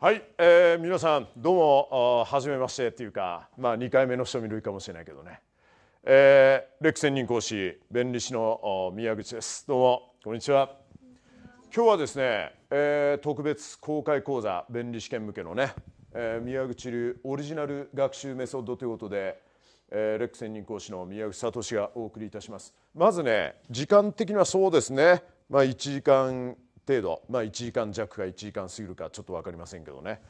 はい、えー、皆さんどうも初めましてっていうか、まあ、2回目の人見るかもしれないけどね、えー、レック専任講師弁理士の宮口ですどうもこんにちは今日はですね、えー、特別公開講座弁理試験向けのね、えー、宮口流オリジナル学習メソッドということで、えー、レック専任講師の宮口聡がお送りいたしますまずね時間的にはそうですねまあ、1時間程度、まあ、1時間弱か1時間過ぎるかちょっと分かりませんけどね、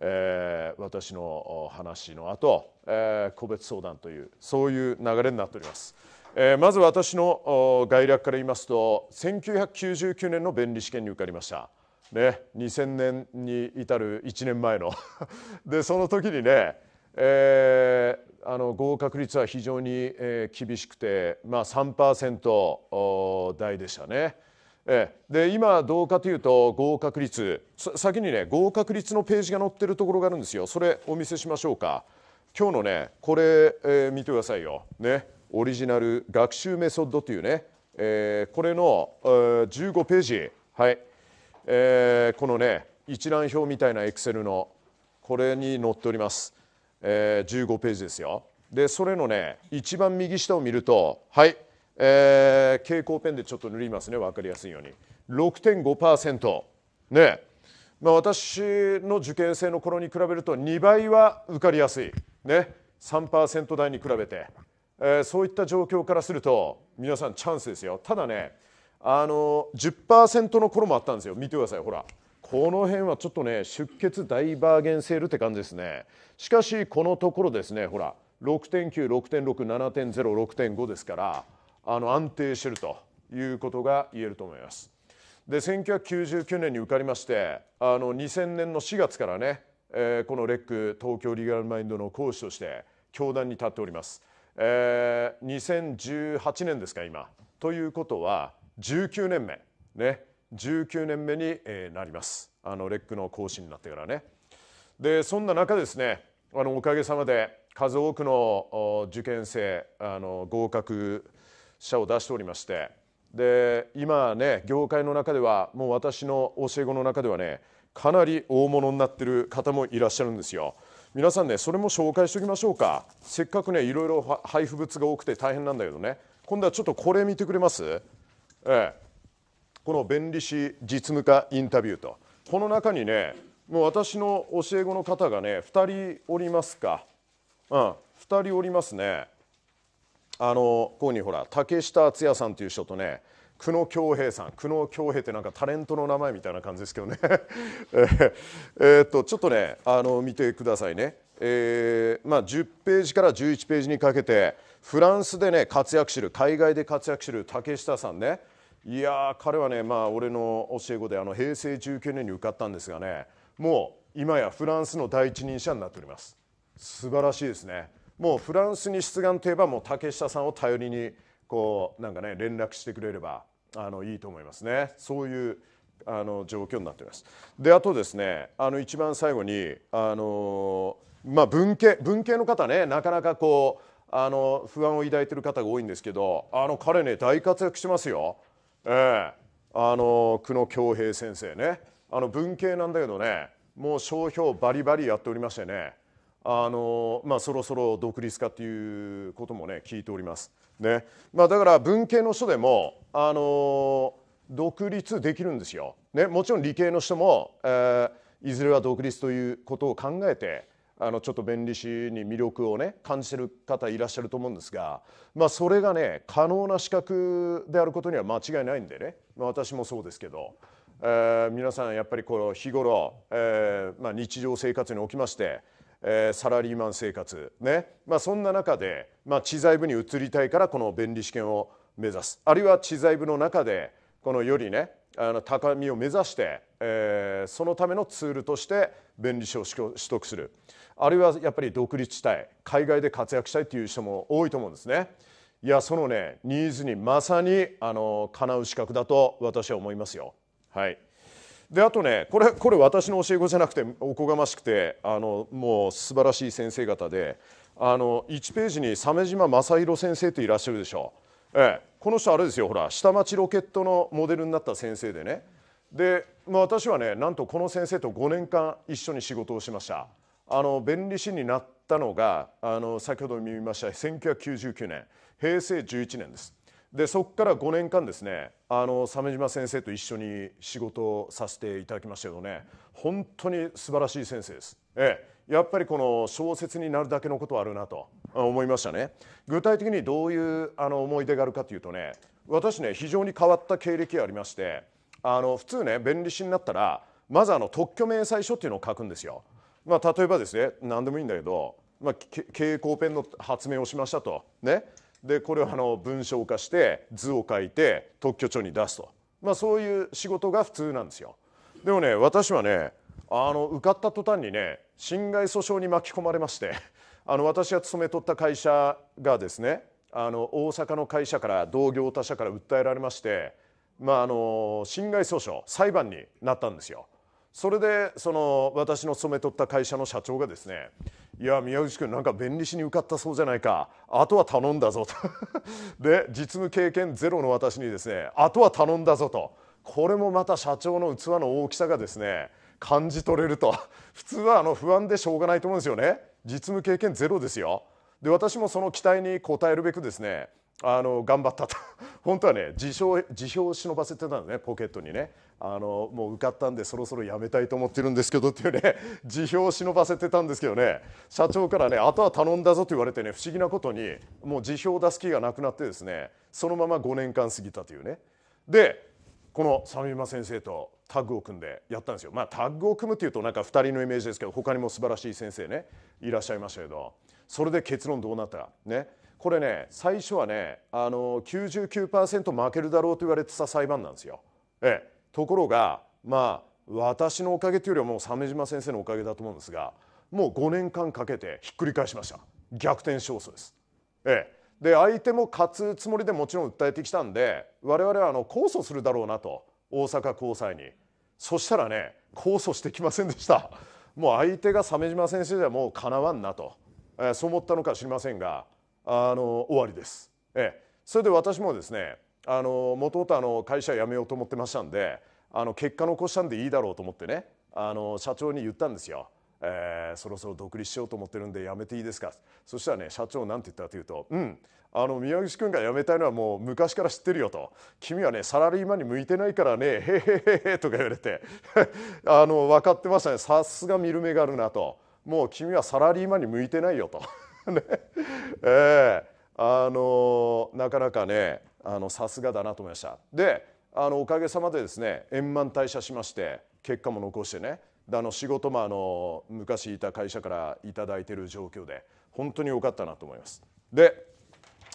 えー、私の話の後、えー、個別相談というそういう流れになっております。えー、まず私の概略から言いますと1999年の弁理試験に受かりました。ね、2000年に至る1年前の でその時にね、えー、あの合格率は非常に、えー、厳しくて、まあ3、3%台でしたね。えで今どうかというと合格率先にね合格率のページが載ってるところがあるんですよそれお見せしましょうか今日のねこれ、えー、見てくださいよ、ね、オリジナル学習メソッドというね、えー、これの、えー、15ページ、はいえー、このね一覧表みたいなエクセルのこれに載っております、えー、15ページですよでそれのね一番右下を見るとはいえー、蛍光ペンでちょっと塗りますね分かりやすいように6.5%ねまあ、私の受験生の頃に比べると2倍は受かりやすい、ね、3%台に比べて、えー、そういった状況からすると皆さんチャンスですよただねあの10%の頃もあったんですよ見てくださいほらこの辺はちょっとね出血大バーゲンセールって感じですねしかしこのところですねほら6.96.67.06.5ですからあの安定しているということが言えると思います。で1999年に受かりましてあの2000年の4月からね、えー、このレック東京リーガルマインドの講師として教壇に立っております。えー、2018年ですか今。ということは19年目ね19年目に、えなりますあのレックの講師になってからね。でそんな中ですねあのおかげさまで数多くの受験生あの合格社を出しておりましてで今ね業界の中ではもう私の教え子の中ではねかなり大物になってる方もいらっしゃるんですよ。皆さんねそれも紹介しておきましょうかせっかくねいろいろ配布物が多くて大変なんだけどね今度はちょっとこれ見てくれますええこの弁理士実務家インタビューとこの中にねもう私の教え子の方がね2人おりますかうん2人おりますねあのここにほら竹下敦也さんという人とね久野恭平さん久野恭平ってなんかタレントの名前みたいな感じですけどね えっとちょっとねあの見てくださいね、えーまあ、10ページから11ページにかけてフランスでね活躍する海外で活躍する竹下さんねいや彼はね、まあ、俺の教え子であの平成19年に受かったんですがねもう今やフランスの第一人者になっております素晴らしいですねもうフランスに出願といえばもう竹下さんを頼りにこうなんかね連絡してくれればあのいいと思いますねそういうあの状況になっていますであとですねあの一番最後にあの、まあ、文系文系の方ねなかなかこうあの不安を抱いてる方が多いんですけどあの彼ね大活躍しますよ、えー、あの久野恭平先生ねあの文系なんだけどねもう商標バリバリやっておりましてねあのまあ、そろそろ独立かっていうこともね聞いております、ねまあ、だから文系の人でもあの独立できるんですよ、ね、もちろん理系の人も、えー、いずれは独立ということを考えてあのちょっと弁理士に魅力をね感じてる方いらっしゃると思うんですが、まあ、それがね可能な資格であることには間違いないんでね、まあ、私もそうですけど、えー、皆さんやっぱりこう日頃、えーまあ、日常生活におきましてえー、サラリーマン生活、ねまあ、そんな中で、まあ、知財部に移りたいからこの弁理士験を目指すあるいは知財部の中でこのよりねあの高みを目指して、えー、そのためのツールとして弁理士を取得するあるいはやっぱり独立したい海外で活躍したいという人も多いと思うんですね。いやそのねニーズにまさにあのかなう資格だと私は思いますよ。はいであとねこれこれ私の教え子じゃなくておこがましくてあのもう素晴らしい先生方であの1ページに鮫島正弘先生っていらっしゃるでしょ、ええ、この人あれですよほら下町ロケットのモデルになった先生でねで、まあ、私はねなんとこの先生と5年間一緒に仕事をしましたあの弁理士になったのがあの先ほど見ました1999年平成11年ですでそこから5年間ですねあの鮫島先生と一緒に仕事をさせていただきましたけどね本当に素晴らしい先生です、ええ、やっぱりこの小説になるだけのことはあるなと思いましたね具体的にどういうあの思い出があるかというとね私ね非常に変わった経歴がありましてあの普通ね弁理士になったらまずあの特許明細書っていうのを書くんですよ、まあ、例えばですね何でもいいんだけど、まあ、蛍光ペンの発明をしましたとねでこれをあの文章化して図を書いて特許庁に出すと、まあ、そういう仕事が普通なんですよ。でもね私はねあの受かった途端にね侵害訴訟に巻き込まれまして あの私が勤めとった会社がですねあの大阪の会社から同業他社から訴えられまして、まあ、あの侵害訴訟裁判になったんですよ。それでその私の勤めとった会社の社長がですねいや宮内君なんか弁理士に受かったそうじゃないかあとは頼んだぞと で実務経験ゼロの私にですねあとは頼んだぞとこれもまた社長の器の大きさがですね感じ取れると 普通はあの不安でしょうがないと思うんですよね実務経験ゼロですよで私もその期待に応えるべくですねあの頑張ったと本当はね辞表辞表を忍ばせてたのねポケットにねあのもう受かったんでそろそろ辞めたいと思ってるんですけどっていうね辞 表を忍ばせてたんですけどね社長からねあとは頼んだぞと言われてね不思議なことにもう辞表を出す気がなくなってですねそのまま5年間過ぎたというねでこの鮫山先生とタッグを組んでやったんですよまあタッグを組むっていうとなんか2人のイメージですけど他にも素晴らしい先生ねいらっしゃいましたけどそれで結論どうなったねこれね最初はねあの99%負けるだろうと言われてた裁判なんですよ。ええところがまあ私のおかげというよりはもう鮫島先生のおかげだと思うんですがもう5年間かけてひっくり返しました逆転勝訴です。ええ、で相手も勝つつもりでもちろん訴えてきたんで我々はあの控訴するだろうなと大阪高裁にそしたらね控訴してきませんでしたもう相手が鮫島先生ではもうかなわんなと、えー、そう思ったのか知りませんがあの終わりです。ええ、それで私もですねあの元々あの会社辞めようと思ってましたんであの結果残したんでいいだろうと思ってねあの社長に言ったんですよ、えー、そろそろ独立しようと思ってるんで辞めていいですかそしたらね社長なんて言ったかというと「うんあの宮口君が辞めたいのはもう昔から知ってるよ」と「君はねサラリーマンに向いてないからねへへへへ」とか言われて あの分かってましたねさすが見る目があるなと。もう君はサラリーマンに向いてないよとね えー、あのなかなかねさすがだなと思いましたであのおかげさまでですね円満退社しまして結果も残してねであの仕事もあの昔いた会社から頂いてる状況で本当に良かったなと思いますで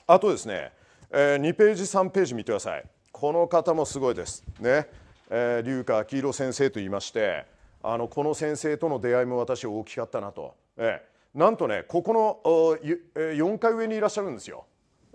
あとですね、えー、2ページ3ページ見てくださいこの方もすごいですね、え川龍華明宏先生と言いましてあのこの先生との出会いも私大きかったなと、ええなんとねここの4階上にいらっしゃるんですよ、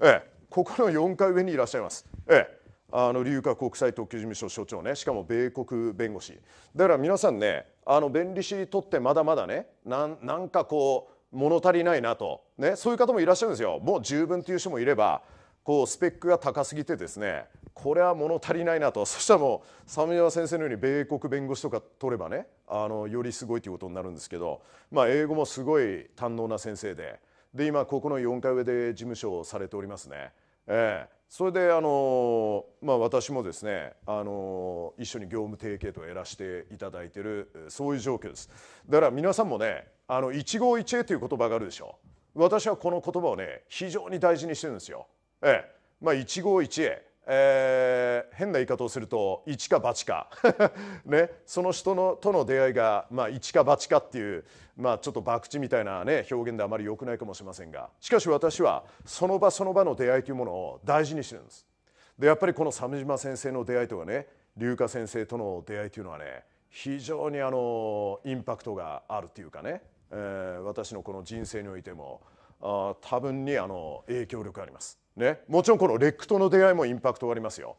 ええ、ここの4階上にいらっしゃいます、ええ、あの龍華国際特許事務所所長ねしかも米国弁護士だから皆さんねあの弁理士にとってまだまだねなんかこう物足りないなと、ね、そういう方もいらっしゃるんですよもう十分という人もいればこうスペックが高すぎてですねこれは物足りないなとそしたらもう寒山先生のように米国弁護士とか取ればねあのよりすごいということになるんですけど、まあ、英語もすごい堪能な先生でで今ここの4階上で事務所をされておりますね。ええ、それであの、まあ、私もですねあの一緒に業務提携とやらせていただいてるそういう状況ですだから皆さんもねあの一期一会という言葉があるでしょ私はこの言葉をね非常に大事にしてるんですよ。ええまあ、一期一会えー、変な言い方をすると一か八か、ね、その人のとの出会いが、まあ、一か八かっていう、まあ、ちょっと博打みたいな、ね、表現であまり良くないかもしれませんがしかし私はその場その場の出会いというものを大事にしてるんですでやっぱりこの鮫島先生の出会いとかね龍華先生との出会いというのはね非常にあのインパクトがあるというかね、えー、私のこの人生においてもあ多分にあの影響力があります。ね、もちろんこのレックとの出会いもインパクトありますよ。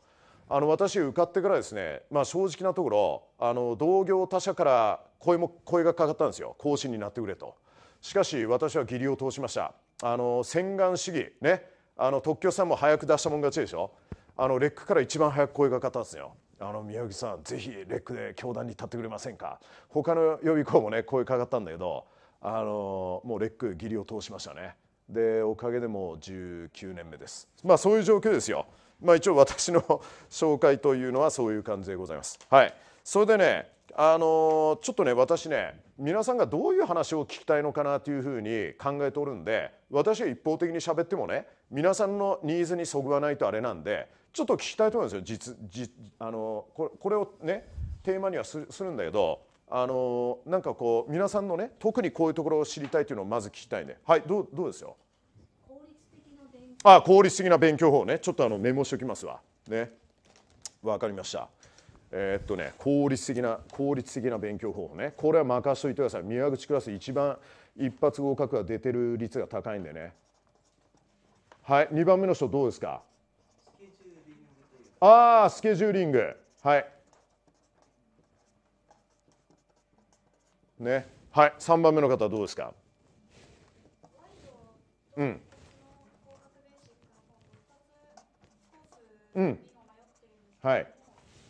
あの私受かってからですね、まあ、正直なところあの同業他社から声も声がかかったんですよ更新になってくれとしかし私は義理を通しましたあの洗顔主義ねあの特許さんも早く出したもん勝ちでしょあのレックから一番早く声がかかったんですよあの宮城さんぜひレックで教壇に立ってくれませんか他の予備校もね声かかったんだけどあのもうレック義理を通しましたねでおかげでも19年目ですまあそういう状況ですよまあ一応私の 紹介というのはそういう感じでございますはいそれでねあのちょっとね私ね皆さんがどういう話を聞きたいのかなというふうに考えておるんで私が一方的に喋ってもね皆さんのニーズにそぐわないとあれなんでちょっと聞きたいと思うんですよ実あのこれこれをねテーマにはするんだけどあのなんかこう皆さんのね特にこういうところを知りたいというのをまず聞きたいねはいどうどうですよ効率的なあ効率的な勉強法ねちょっとあのメモしておきますわねわかりましたえー、っとね効率的な効率的な勉強方法ねこれは任しといてください宮口クラス一番一発合格が出てる率が高いんでねはい2番目の人どうですかああスケジューリングはいねはい3番目の方はどうですかうんうんはい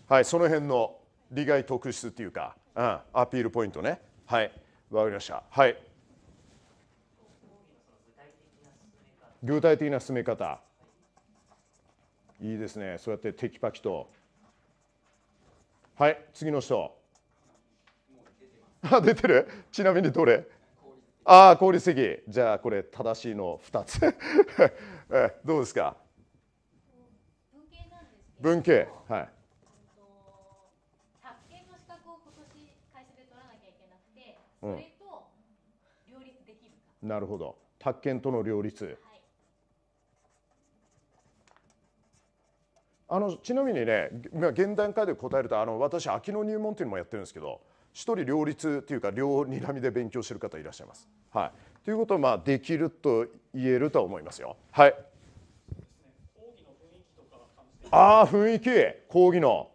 はいその辺の利害特質っていうか、うん、アピールポイントねはいわかりましたはい具体的な進め方いいですねそうやってテキパキとはい次の人あ出てるちなみにどれああ効率的じゃあこれ正しいの2つ どうですか文系はい宅建の資格を今年会社で取らなきゃいけなくてそれと両立できるか、うん、なるほど宅建との両立、はい、あのちなみにね現段階で答えるとあの私秋の入門っていうのもやってるんですけど1人両立というか両にらみで勉強してる方いらっしゃいます。はい、ということはまあできると言えるとは思いますよ。はい、ああ雰囲気講義の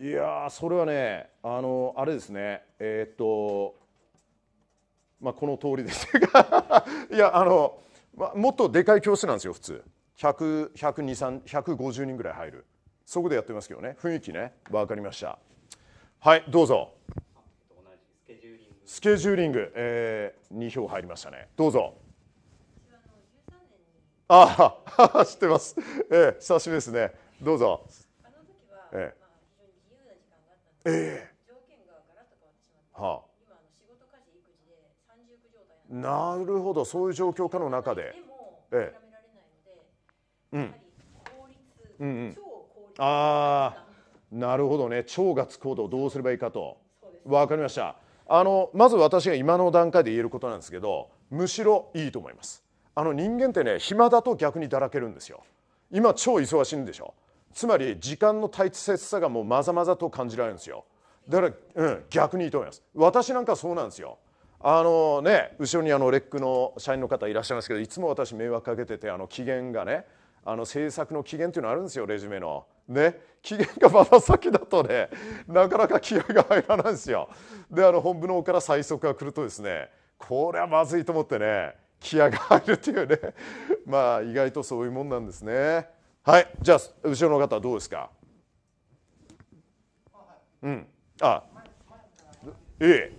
いやそれはねあのあれですねえー、っとまあこの通りですが いやあの、まあ、もっとでかい教室なんですよ普通100 100 150人ぐらい入るそこでやってますけどね雰囲気ね分かりましたはいどうぞ。スケジューリング、えー、2票入りましたねどうぞああ知ってます、えー、久しぶりですねどうぞあの時は、まあ、非常に自由な時間があったえ条件がガラッと変わってしまあ、今の仕事家事育児で三重苦なるほどそういう状況下の中ででも諦められないので、ー、やはり効率、うんうん、超効率ああなるほどね超がつくほどどうすればいいかと、分かりましたあのまず私が今の段階で言えることなんですけどむしろいいと思いますあの人間ってね暇だと逆にだらけるんですよ今超忙しいんでしょつまり時間の大切さがもうまざまざと感じられるんですよだから、うん、逆にいいと思います私なんかそうなんですよあのね後ろにあのレックの社員の方いらっしゃいますけどいつも私迷惑かけててあの機嫌がねあの制作の期限というのあるんですよレジュメの。ね、期限がまだ先だとねなかなか気合が入らないんですよ。であの本部の方から催促が来るとですねこれはまずいと思ってね気合が入るっていうねまあ意外とそういうもんなんですね。はいじゃあ後ろの方はどうですかうんあええ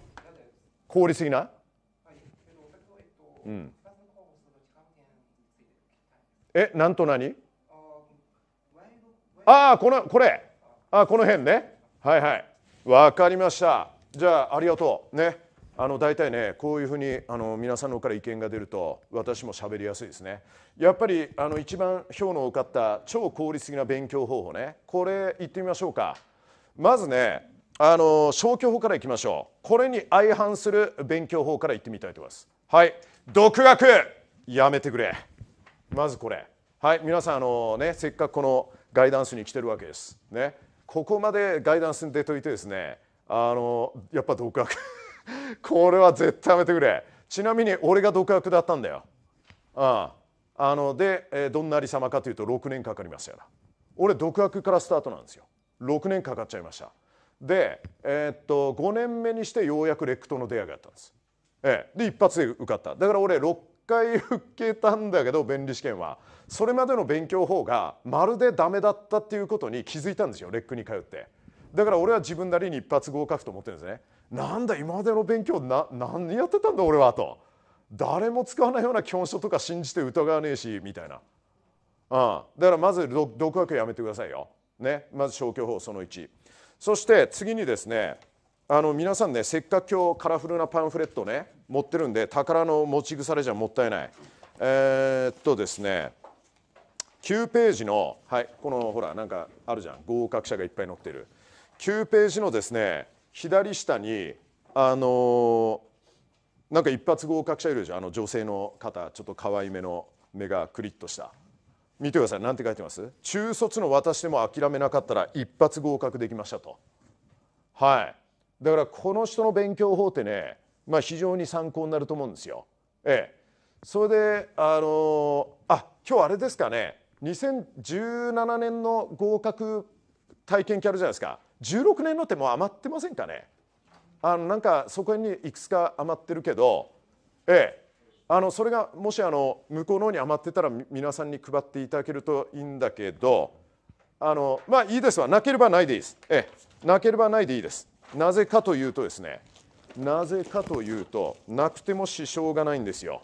効率的な、うんえなんと何ああこのこれあこの辺ねはいはいわかりましたじゃあありがとうねあの大体ねこういうふうにあの皆さんの方から意見が出ると私も喋りやすいですねやっぱりあの一番票の多かった超効率的な勉強方法ねこれいってみましょうかまずねあの消去法からいきましょうこれに相反する勉強法からいってみたいと思いますはい独学やめてくれまずこれはい皆さんあのねせっかくこのガイダンスに来てるわけですねここまでガイダンスに出ておいてですねあのやっぱ独学 これは絶対やめてくれちなみに俺が独学だったんだよあああので、えどんなり様かというと6年かかりますたから俺独学からスタートなんですよ6年かかっちゃいましたで、えー、っと5年目にしてようやくレックとの出会いがあったんです、ええ、で一発で受かっただから俺6回受けたんだけど弁理試験はそれまでの勉強法がまるでダメだったっていうことに気づいたんですよレックに通ってだから俺は自分なりに一発合格と思ってるんですねなんだ今までの勉強な何やってたんだ俺はと誰も使わないような教書とか信じて疑わねえしみたいな、うん、だからまず独学やめてくださいよ、ね、まず消去法その1そして次にですねあの皆さんねせっかく今日カラフルなパンフレットね持ってるんで宝の持ち腐れじゃもったいないえー、っとですね9ページの、はい、このほらなんかあるじゃん合格者がいっぱい載ってる9ページのですね左下にあのー、なんか一発合格者いるでしょあの女性の方ちょっと可愛めの目がクリッとした見てください何て書いてます中卒の私でも諦めなかったら一発合格できましたとはいだからこの人の勉強法ってねまあ、非常に参考になると思うんですよ。ええ、それであのあ今日あれですかね2017年の合格体験キャラじゃないですか16年の手も余ってませんかねあのなんかそこにいくつか余ってるけど、ええ、あのそれがもしあの向こうの方に余ってたら皆さんに配っていただけるといいんだけどあのまあいいですわなければないでいいです、ええ、なければないでいいですなぜかというとですねなぜかというとなくても支障がないんですよ。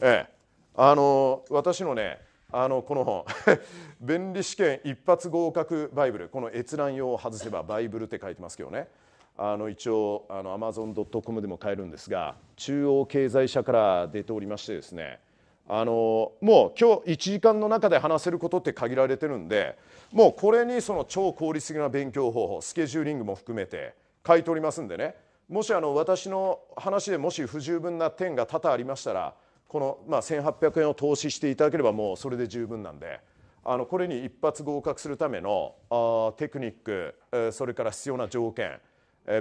ええ、あの私のねあのこの本便利試験一発合格バイブルこの閲覧用を外せばバイブルって書いてますけどねあの一応あのゾン a z o n c o m でも買えるんですが中央経済社から出ておりましてですねあのもう今日1時間の中で話せることって限られてるんでもうこれにその超効率的な勉強方法スケジューリングも含めて書いておりますんでねもしあの私の話でもし不十分な点が多々ありましたらこのまあ1800円を投資していただければもうそれで十分なんであのこれに一発合格するためのあテクニックそれから必要な条件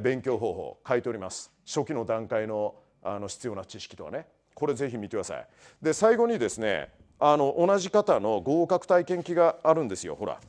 勉強方法書いております初期の段階のあの必要な知識とはねこれぜひ見てくださいで最後にですねあの同じ方の合格体験記があるんですよほら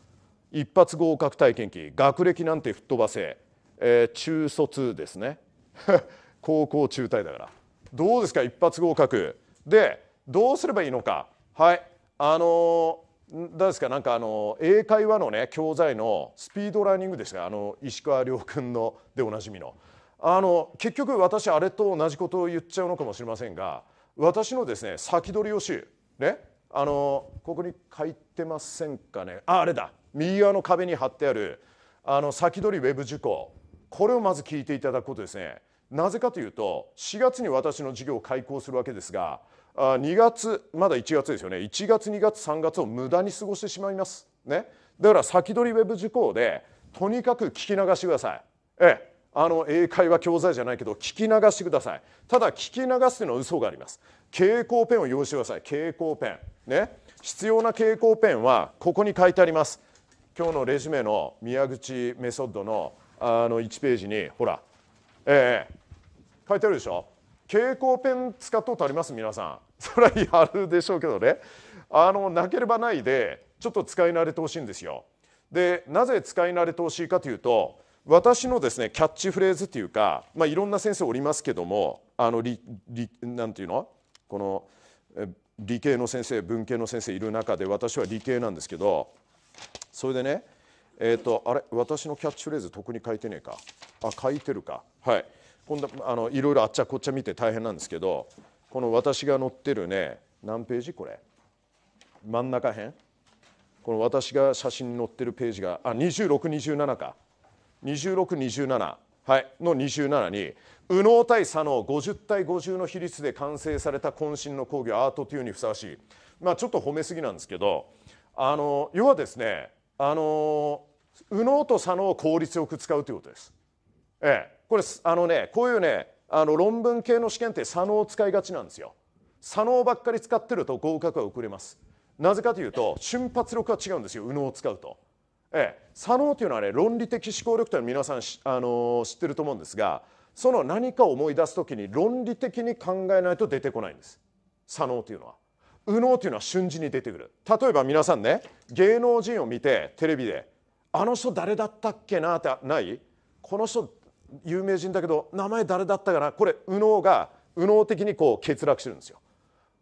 一発合格体験記学歴なんて吹っ飛ばせ、えー、中卒ですね 高校中退だからどうですか一発合格でどうすればいいのかはいあのー、ですかなんかあの英会話のね教材のスピードラーニングですがあの石川遼君のでおなじみのあの結局私あれと同じことを言っちゃうのかもしれませんが私のですね先取り予習ねあのここに書いてませんかねああれだ右側の壁に貼ってあるあの先取りウェブ受講これをまず聞いていただくことですねなぜかというと4月に私の事業を開講するわけですが2月まだ1月ですよね1月2月3月を無駄に過ごしてしまいます。ね、だから先取りウェブ受講でとにかく聞き流してください。ええあの英会話教材じゃないけど聞き流してくださいただ聞き流すというのは嘘があります蛍光ペンを用意してください蛍光ペンね必要な蛍光ペンはここに書いてあります今日のレジュメの宮口メソッドのあの1ページにほらええ書いてあるでしょ蛍光ペン使ったことあります皆さん それはやるでしょうけどねあのなければないでちょっと使い慣れてほしいんですよでなぜ使い慣れてほしいかというと私のですねキャッチフレーズっていうか、まあ、いろんな先生おりますけどもあのりなんていうのこの理系の先生文系の先生いる中で私は理系なんですけどそれでねえっ、ー、とあれ私のキャッチフレーズ特に書いてねえかあ書いてるかはいこんなあのいろいろあっちゃこっちゃ見て大変なんですけどこの私が載ってるね何ページこれ真ん中辺この私が写真に載ってるページがあ2627か2627はいの27に右脳対左脳50対50の比率で完成された渾身の講義アートというにふさわしい、まあ、ちょっと褒めすぎなんですけどあの要はですねあの右脳と左脳を効率よく使うということです。ええ、これあのねこういうねあの論文系の試験って左脳を使いがちなんですよ。左脳ばっかり使ってると合格は遅れます。なぜかというと瞬発力が違うんですよ右脳を使うと。ええ、左脳というのはね論理的思考力というのは皆さん、あの知ってると思うんですがその何かを思い出すときに論理的に考えないと出てこないんです左脳というのは。右脳というのは瞬時に出てくる例えば皆さんね芸能人を見てテレビで「あの人誰だったっけな?」ってないこの人有名人だけど名前誰だったかなこれ右脳が右脳的にこう欠落してるんですよ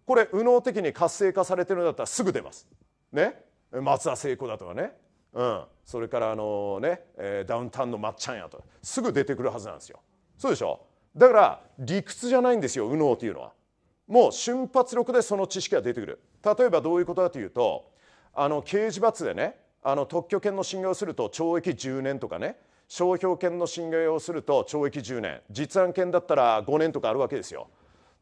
これ右脳的に活性化されてるんだったらすぐ出ますね松田聖子だとかねうん、それからあのね、えダウンタウンのまっちゃんやとすぐ出てくるはずなんですよそうでしょだから理屈じゃないんですよ右脳というのはもう瞬発力でその知識が出てくる例えばどういうことかというとあの刑事罰でねあの特許権の信用すると懲役10年とかね商標権の侵害をすると懲役10年実案権だったら5年とかあるわけですよ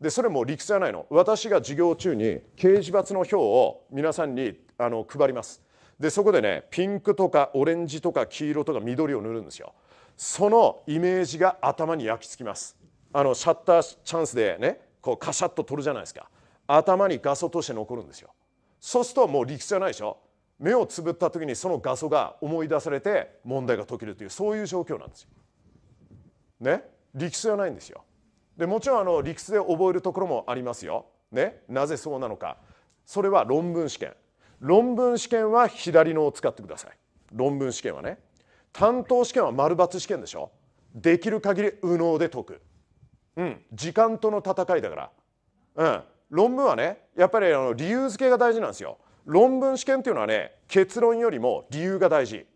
でそれも理屈じゃないの私が授業中に刑事罰の表を皆さんにあの配りますでそこでねピンクとかオレンジとか黄色とか緑を塗るんですよそのイメージが頭に焼き付きますあのシャッターチャンスでねこうカシャッと撮るじゃないですか頭に画素として残るんですよそうするともう理屈じゃないでしょ目をつぶった時にその画素が思い出されて問題が解けるというそういう状況なんですよ。ね理屈じゃないんですよ。でもちろんあの理屈で覚えるところもありますよ。ねなぜそうなのかそれは論文試験。論文試験は左脳を使ってください。論文試験はね。担当試験は丸抜試験でしょ。できる限り右脳で解く。うん、時間との戦いだから。うん、論文はねやっぱりあの理由付けが大事なんですよ。論文試験っていうのはね結論よりも理由が大事。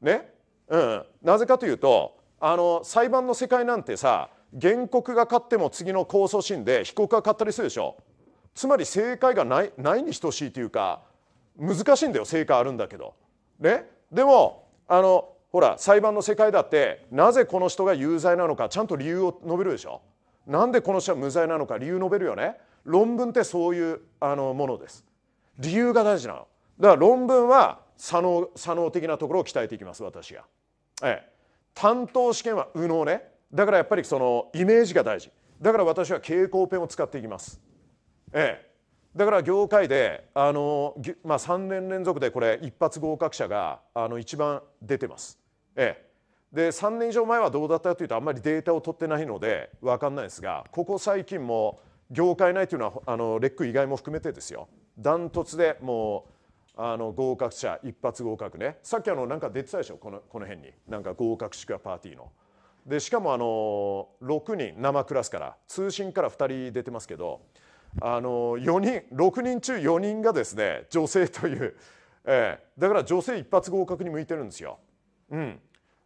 ねうん、なぜかというとあの裁判の世界なんてさ原告が勝っても次の控訴審で被告が勝ったりするでしょつまり正解がないないに等しいというか難しいんだよ正解あるんだけど。ね、でもあのほら裁判の世界だってなぜこの人が有罪なのかちゃんと理由を述べるでしょなんでこの人は無罪なのか理由述べるよね論文ってそういうあのものです理由が大事なのだから論文は左脳左脳的なところを鍛えていきます私が、ええ、担当試験は右脳ねだからやっぱりそのイメージが大事だから私は蛍光ペンを使っていきます、ええ、だから業界であの、まあ、3年連続でこれ一発合格者があの一番出てます、ええ、で3年以上前はどうだったというとあんまりデータを取ってないので分かんないですがここ最近も業界内というのはあのレック以外も含めてですよダントツでもうあの合格者一発合格ねさっきあのなんか出てたでしょこのこの辺になんか合格式賀パーティーのでしかもあの6人生クラスから通信から2人出てますけどあの4人6人中4人がですね女性という、えー、だから女性一発合格に向いてるんですよ。うん、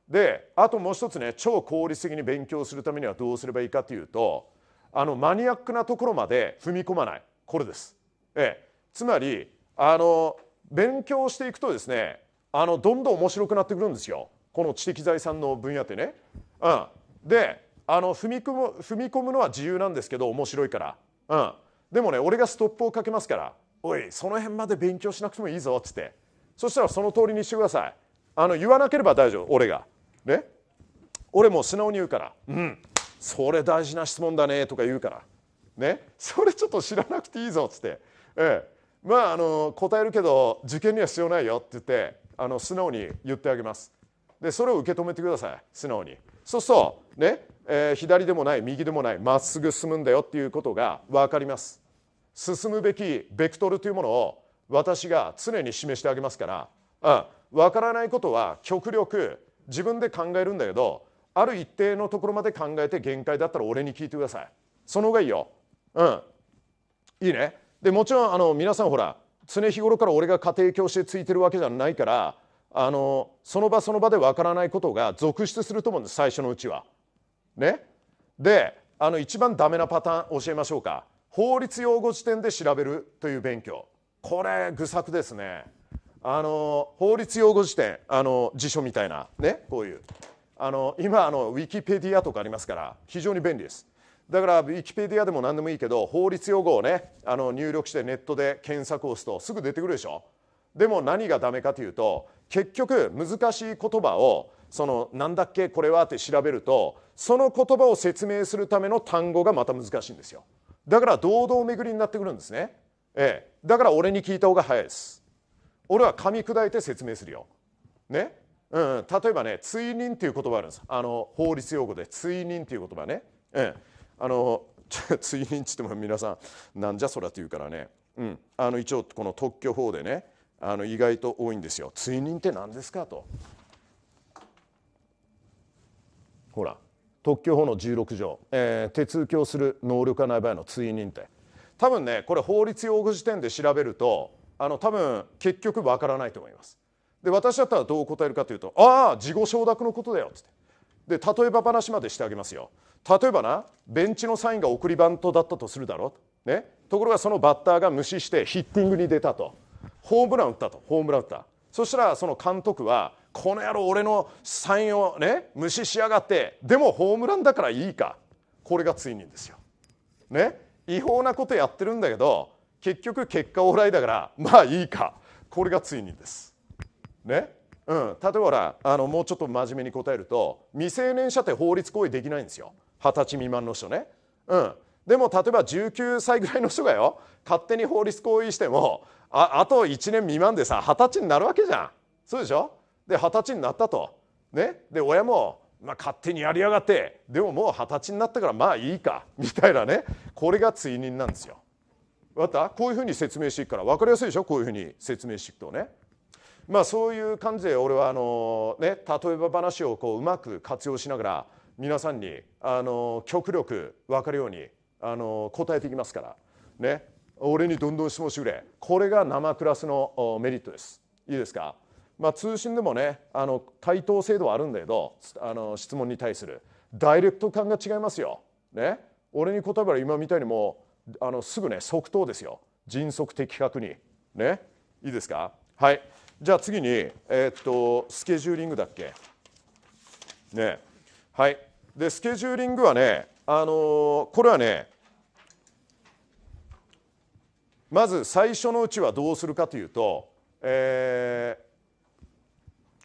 であともう一つね超効率的に勉強するためにはどうすればいいかというとあのマニアックなところまで踏み込まないこれです。ええ、つまりあの勉強していくとですねあのどんどん面白くなってくるんですよこの知的財産の分野ってね。うん、であの踏み込む踏み込むのは自由なんですけど面白いから、うん、でもね俺がストップをかけますから「おいその辺まで勉強しなくてもいいぞ」っつってそしたらその通りにしてくださいあの言わなければ大丈夫俺がね俺も素直に言うから「うんそれ大事な質問だね」とか言うからねそれちょっと知らなくていいぞっつって、ええ、まあ、あの答えるけど受験には必要ないよって言ってあの素直に言ってあげますでそれを受け止めてください素直にそうするとね、えー、左でもない右でもないまっすぐ進むんだよっていうことが分かります進むべきベクトルというものを私が常に示してあげますから、うん、分からないことは極力自分で考えるんだけどある一定のところまで考えて限界だったら俺に聞いてくださいその方がいいようんいいねでもちろんあの皆さんほら常日頃から俺が家庭教師でついてるわけじゃないからあのその場その場でわからないことが続出すると思うんです最初のうちは。ね、であの一番ダメなパターン教えましょうか法律用語辞典で調べるという勉強これ愚策ですねあの法律用語辞典あの辞書みたいなねこういうあの今あのウィキペディアとかありますから非常に便利ですだからウィキペディアでも何でもいいけど法律用語をねあの入力してネットで検索を押すとすぐ出てくるでしょでも何がダメかというと結局難しい言葉をそのなんだっけこれはって調べるとその言葉を説明するための単語がまた難しいんですよだから堂々巡りになってくるんですね、ええ、だから俺に聞いた方が早いです俺は噛み砕いて説明するよねうん、例えばね追認っていう言葉あるんですあの法律用語で追認っていう言葉ね、うん、あの 追認っても皆さんなんじゃそりゃって言うからね、うん、あの一応この特許法でねあの意外と多いんですよ追認って何ですかとほら特許法の16条、えー、手続きをする能力がない場合の追認って多分ねこれ法律用語辞典で調べるとあの多分結局わからないと思いますで私だったらどう答えるかというと「ああ事後承諾のことだよ」っってで例えば話までしてあげますよ例えばなベンチのサインが送りバントだったとするだろう、ね、ところがそのバッターが無視してヒッティングに出たとホームラン打ったとホームラン打ったそしたらその監督はこの野郎俺のサインをね無視しやがってでもホームランだからいいかこれがついにんですよ。ね違法なことやってるんだけど結局結果オーライだからまあいいかこれがついにんです。ねうん、例えばあのもうちょっと真面目に答えると未成年者って法律行為できないんですよ。二十歳未満の人ね。うん、でも例えば19歳ぐらいの人がよ勝手に法律行為してもああと1年未満でさ二十歳になるわけじゃんそうでしょで二十歳になったと、ね、で親も、まあ、勝手にやりやがってでももう二十歳になったからまあいいかみたいなねこれが追認なんですよ。分かったこういうふうに説明していくから分かりやすいでしょこういうふうに説明していくとね。まあそういう感じで俺はあの、ね、例えば話をこううまく活用しながら皆さんにあの極力分かるようにあの答えていきますからね俺にどんどん質問してくれこれが生クラスのメリットですいいですか、まあ、通信でもねあの回答制度はあるんだけどあの質問に対するダイレクト感が違いますよ、ね、俺に答えば今みたいにもうあのすぐね即答ですよ迅速的確にねいいですかはいじゃあ次に、えー、っとスケジューリングだっけねはいでスケジューリングはね、あのー、これはねまず最初のうちはどうするかというと、えー、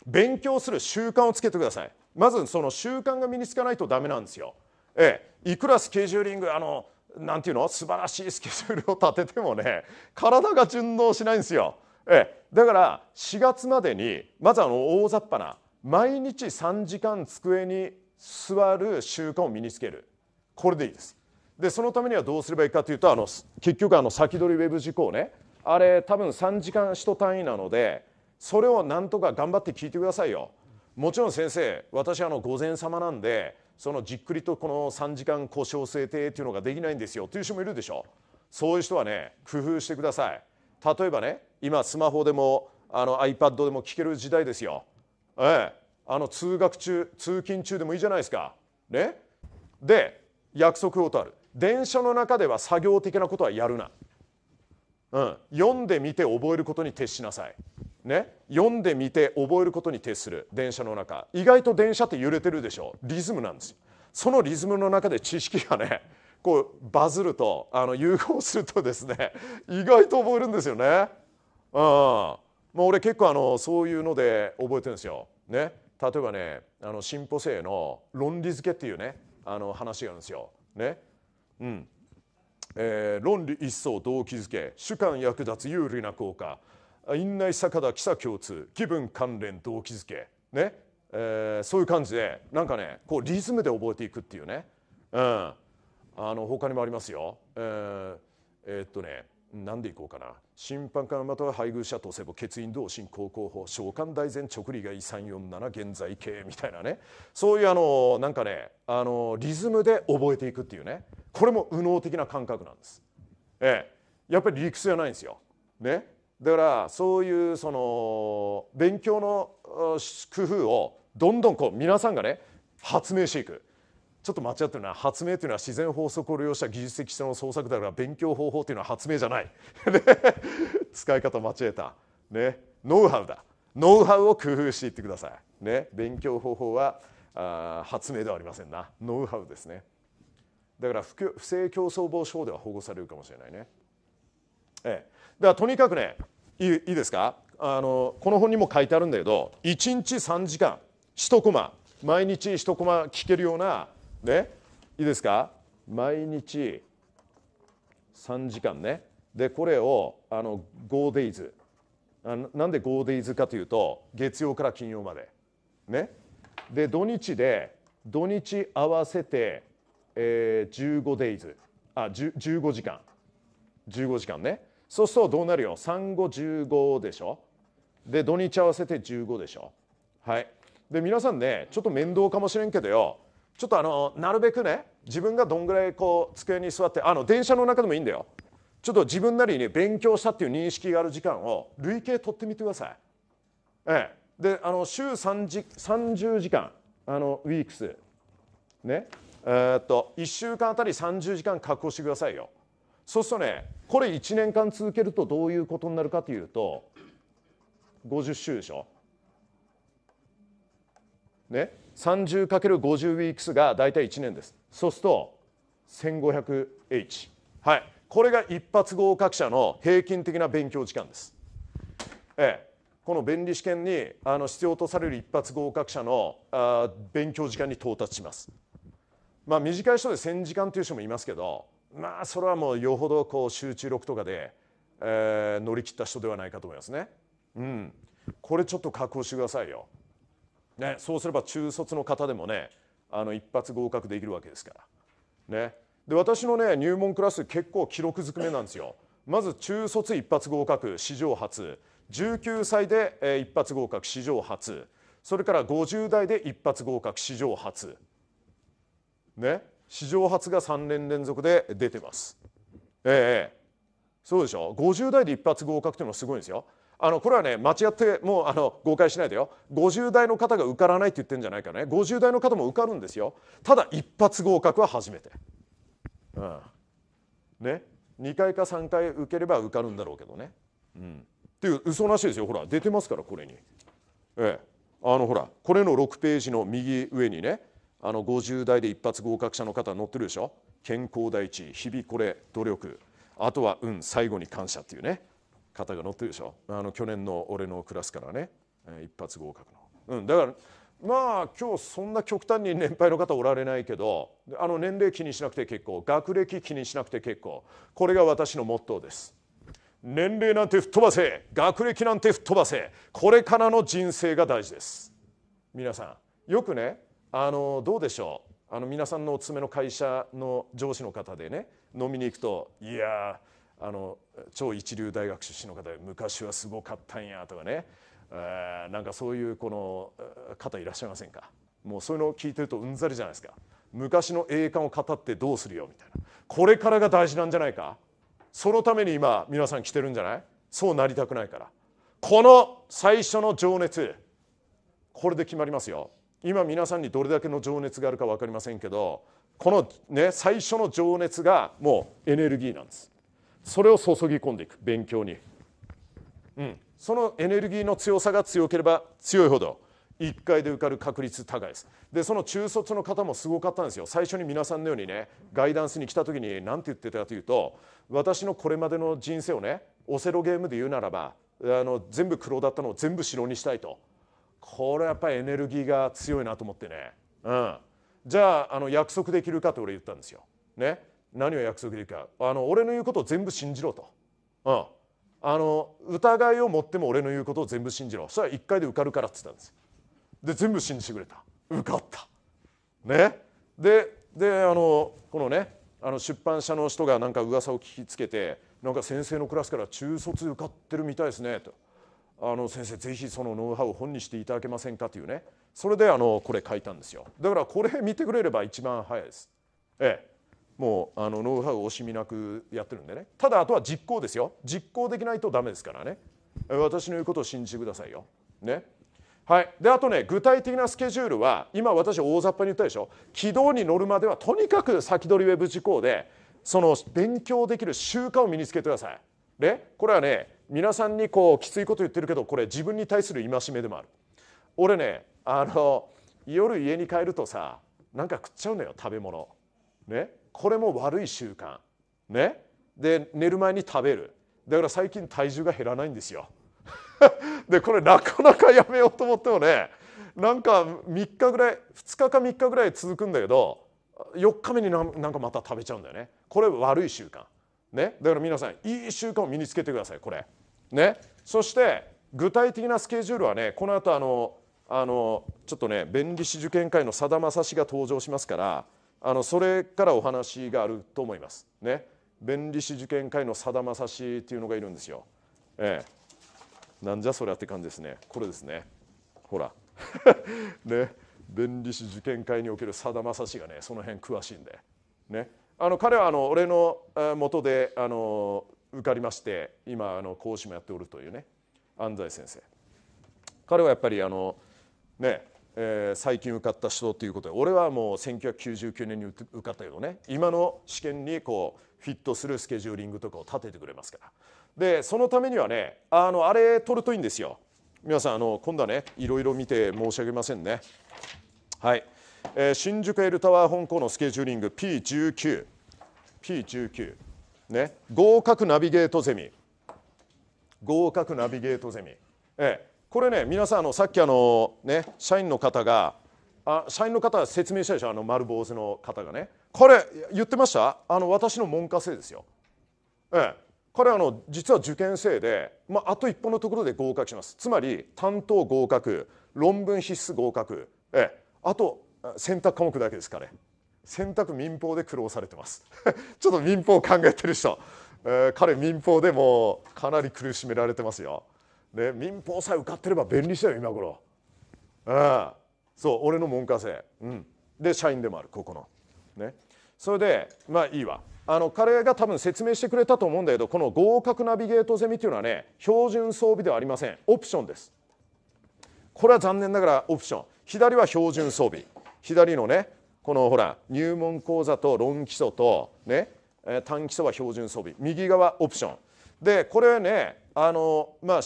勉強する習慣をつけてくださいまずその習慣が身につかないとダメなんですよ。ええ、いくらスケジューリングあのなんていうの素晴らしいスケジュールを立ててもね体が順応しないんですよ。ええ、だから4月までにまずあの大雑把な毎日3時間机に座る習慣を身につけるこれでいいですでそのためにはどうすればいいかというとあの結局あの先取りウェブ事項ねあれ多分3時間1単位なのでそれをなんとか頑張って聞いてくださいよもちろん先生私あの午前様なんでそのじっくりとこの3時間故障制定っていうのができないんですよという人もいるでしょそういう人はね工夫してください例えばね今スマホでもあの iPad でも聞ける時代ですよええあの通学中通勤中でもいいじゃないですか。ね、で約束をとる電車の中では作業的なことはやるな、うん、読んでみて覚えることに徹しなさい、ね、読んでみて覚えることに徹する電車の中意外と電車って揺れてるでしょリズムなんですよそのリズムの中で知識がねこうバズるとあの融合するとですね意外と覚えるんですよね。うん、もう俺結構あのそういうので覚えてるんですよ。ね、例えばねあの進歩性の論理付けっていうねあの話があるんですよ。ねうんえー、論理一層動機付け主観役立つ有利な効果院内坂田記者共通気分関連動機付け、ねえー、そういう感じでなんかねこうリズムで覚えていくっていうね、うん、あの他にもありますよ。えー、えー、っとね何でいこうかな審判官または配偶者とせぼ欠員同心高校法召喚大前直理が347現在形みたいなねそういうあのなんかねあのリズムで覚えていくっていうねこれも右脳的な感覚なんです。ええ、やっぱり理屈じゃないんですよ。ね、だからそういうその勉強の工夫をどんどんこう皆さんがね発明していく。ちょっと間違ってるな発明というのは自然法則を利用した技術的質の創作だから勉強方法というのは発明じゃない 使い方間違えた、ね、ノウハウだノウハウを工夫していってください、ね、勉強方法はあ発明ではありませんなノウハウですねだから不正競争防止法では保護されるかもしれないねええだからとにかくねいいいいですかあのこの本にも書いてあるんだけど1日3時間1コマ毎日1コマ聞けるようなねいいですか毎日3時間ねでこれをあの 5days あなんで 5days かというと月曜から金曜までねで土日で土日合わせて、えー、15days あ15時間15時間ねそうするとどうなるよ3515でしょで土日合わせて15でしょはいで皆さんねちょっと面倒かもしれんけどよちょっとあのなるべくね自分がどんぐらいこう机に座ってあの電車の中でもいいんだよちょっと自分なりに勉強したっていう認識がある時間を累計取ってみてください。ええ、であの週時30時間あのウィークスねえー、っと1週間あたり30時間確保してくださいよ。そうするとねこれ1年間続けるとどういうことになるかというと50週でしょ。ね 30×50 ウィークスが大体1年です。そうすると 1500H。はい。これが一発合格者の平均的な勉強時間です。ええ、この便利試験にあの必要とされる一発合格者のあ勉強時間に到達します。まあ短い人で1000時間という人もいますけどまあそれはもうよほどこう集中力とかで、えー、乗り切った人ではないかと思いますね。うん、これちょっと確保してくださいよ。ね、そうすれば中卒の方でもねあの一発合格できるわけですから。ね、で私のね入門クラス結構記録ずくめなんですよ。まず中卒一発合格史上初19歳で、え一発合格史上初それから50代で一発合格史上初ね史上初が3年連続で出てます。えええ。そうでしょ50代で一発合格というのはすごいんですよ。あのこれはね間違ってもうあの誤解しないでよ50代の方が受からないって言ってるんじゃないかね50代の方も受かるんですよただ一発合格は初めて、うん、ね2回か3回受ければ受かるんだろうけどね、うん、っていう嘘らしいですよほら出てますからこれに、ええ、あのほらこれの6ページの右上にねあの50代で一発合格者の方載ってるでしょ健康第一日々これ努力あとは運最後に感謝っていうね方が乗ってるでしょあの去年の俺のクラスからね一発合格の、うん、だからまあ今日そんな極端に年配の方おられないけどあの年齢気にしなくて結構学歴気にしなくて結構これが私のモットーです年齢なんて吹っ飛ばせ学歴なんて吹っ飛ばせこれからの人生が大事です皆さんよくねあのどうでしょうあの皆さんのお勤めの会社の上司の方でね飲みに行くと「いやーあの超一流大学出身の方で昔はすごかったんやとかね、えなんかそういうこの方いらっしゃいませんかもうそういうのを聞いてるとうんざりじゃないですか昔の栄冠を語ってどうするよみたいなこれからが大事なんじゃないかそのために今皆さん来てるんじゃないそうなりたくないからこの最初の情熱これで決まりますよ今皆さんにどれだけの情熱があるか分かりませんけどこのね最初の情熱がもうエネルギーなんですそれを注ぎ込んでいく勉強に、うん、そのエネルギーの強さが強ければ強いほど1回で受かる確率高いですでその中卒の方もすごかったんですよ最初に皆さんのようにねガイダンスに来た時に何て言ってたかというと私のこれまでの人生をねオセロゲームで言うならばあの全部黒だったのを全部白にしたいとこれやっぱりエネルギーが強いなと思ってね、うん、じゃああの約束できるかと俺言ったんですよ。ね何を約束できるかあの俺の言うことを全部信じろと、うん、あの疑いを持っても俺の言うことを全部信じろそれは1回で受かるからって言ったんですで全部信じてくれた受かったねでであのこのねあの出版社の人がなんか噂を聞きつけてなんか先生のクラスから中卒受かってるみたいですねとあの先生ぜひそのノウハウを本にしていただけませんかというねそれであのこれ書いたんですよだからこれ見てくれれば一番早いですええもうあのノウハウを惜しみなくやってるんでねただあとは実行ですよ実行できないとダメですからね私の言うことを信じてくださいよ。ねはい、であとね具体的なスケジュールは今私大雑把に言ったでしょ軌道に乗るまではとにかく先取りウェブ事項でその勉強できる習慣を身につけてください。ね、これはね皆さんにこうきついこと言ってるけどこれ自分に対する戒めでもある。俺ねあの夜家に帰るとさなんか食っちゃうのよ食べ物。ねこれも悪い習慣ねで寝る前に食べるだから最近体重が減らないんですよ でこれなかなかやめようと思ってもねなんか3日ぐらい2日か3日ぐらい続くんだけど4日目になんかまた食べちゃうんだよねこれ悪い習慣ねだから皆さんいい習慣を身につけてくださいこれねそして具体的なスケジュールはねこの後あのあのちょっとね弁理士受験会のさだまさしが登場しますからあのそれからお話があると思います。ね、弁理士受験会のさだまさしというのがいるんですよ。ええ、なんじゃそりゃって感じですね。これですね。ほら ね、弁理士受験会におけるさだまさしがねその辺詳しいんで。ね、あの彼はあの俺の元であの受かりまして今あの講師もやっておるというね安西先生。彼はやっぱりあのねえー、最近受かった人ということで俺はもう1999年に受かったけどね今の試験にこうフィットするスケジューリングとかを立ててくれますからでそのためにはねあのあれ取るといいんですよ皆さんあの今度はねいろいろ見て申し訳ませんねはい、えー、新宿エルタワー本校のスケジューリング P19P19 P19 ね合格ナビゲートゼミ合格ナビゲートゼミええこれね皆さんあのさっきあのね社員の方があ社員の方説明したでしょあの丸坊主の方がねこれ言ってましたあの私の門下生ですよ。ええ、彼あの実は受験生で、まあ、あと一歩のところで合格しますつまり担当合格論文必須合格、ええ、あと選択科目だけですかね選択民放で苦労されてます ちょっと民放考えてる人、えー、彼民放でもかなり苦しめられてますよね、民法さえ受かってれば便利したよ今頃、ああそう俺の文科生、うん、で社員でもあるここの、ね、それでまあいいわあの彼が多分説明してくれたと思うんだけどこの合格ナビゲートゼミっていうのはね標準装備ではありませんオプションですこれは残念ながらオプション左は標準装備左のねこのほら入門講座と論基礎とね単基礎は標準装備右側オプションでこれねあのまあ、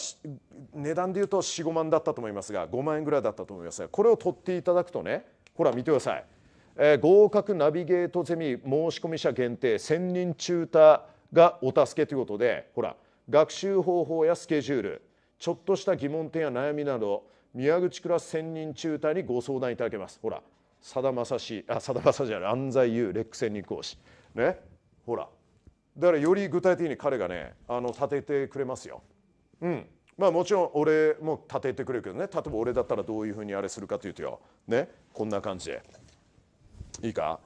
値段でいうと45万だったと思いますが5万円ぐらいだったと思いますがこれを取っていただくとねほら見てください、えー、合格ナビゲートゼミ申込者限定1000人中ーがお助けということでほら学習方法やスケジュールちょっとした疑問点や悩みなど宮口クラス1000人中太にご相談いただけますほらさだまさしあさだまさしじゃない安西優レック専任講師ねほらだからより具体的に彼がねあの立ててくれますよ。うんまあもちろん俺も立ててくれるけどね例えば俺だったらどういうふうにあれするかというとよ、ね、こんな感じでいいか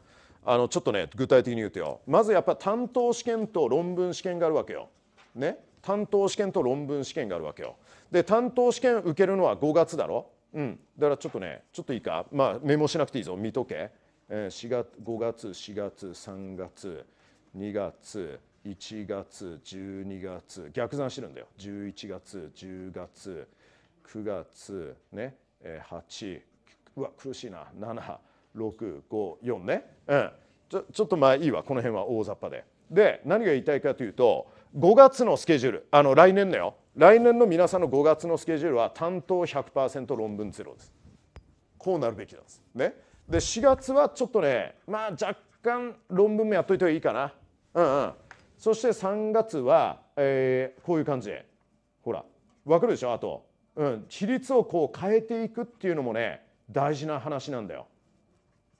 あのちょっとね具体的に言うとよまずやっぱ担当試験と論文試験があるわけよ。ね担当試験と論文試験があるわけよ。で担当試験受けるのは5月だろ。うん、だからちょっとねちょっといいか、まあ、メモしなくていいぞ見とけ、えー、4月5月4月3月2月1月12月逆算してるんだよ11月10月9月ね8うわ苦しいな7654ね、うん、ちょちょっとまあいいわこの辺は大雑把で。で何が言いたいかというと5月のスケジュールあの来年だよ来年の皆さんの5月のスケジュールは担当100%論文ゼロですこうなるべきなんですねで4月はちょっとねまあ若干論文もやっといてはいいかなうんうん、そして3月は、えー、こういう感じでほら分かるでしょあと、うん、比率をこう変えていくっていうのもね大事な話なんだよ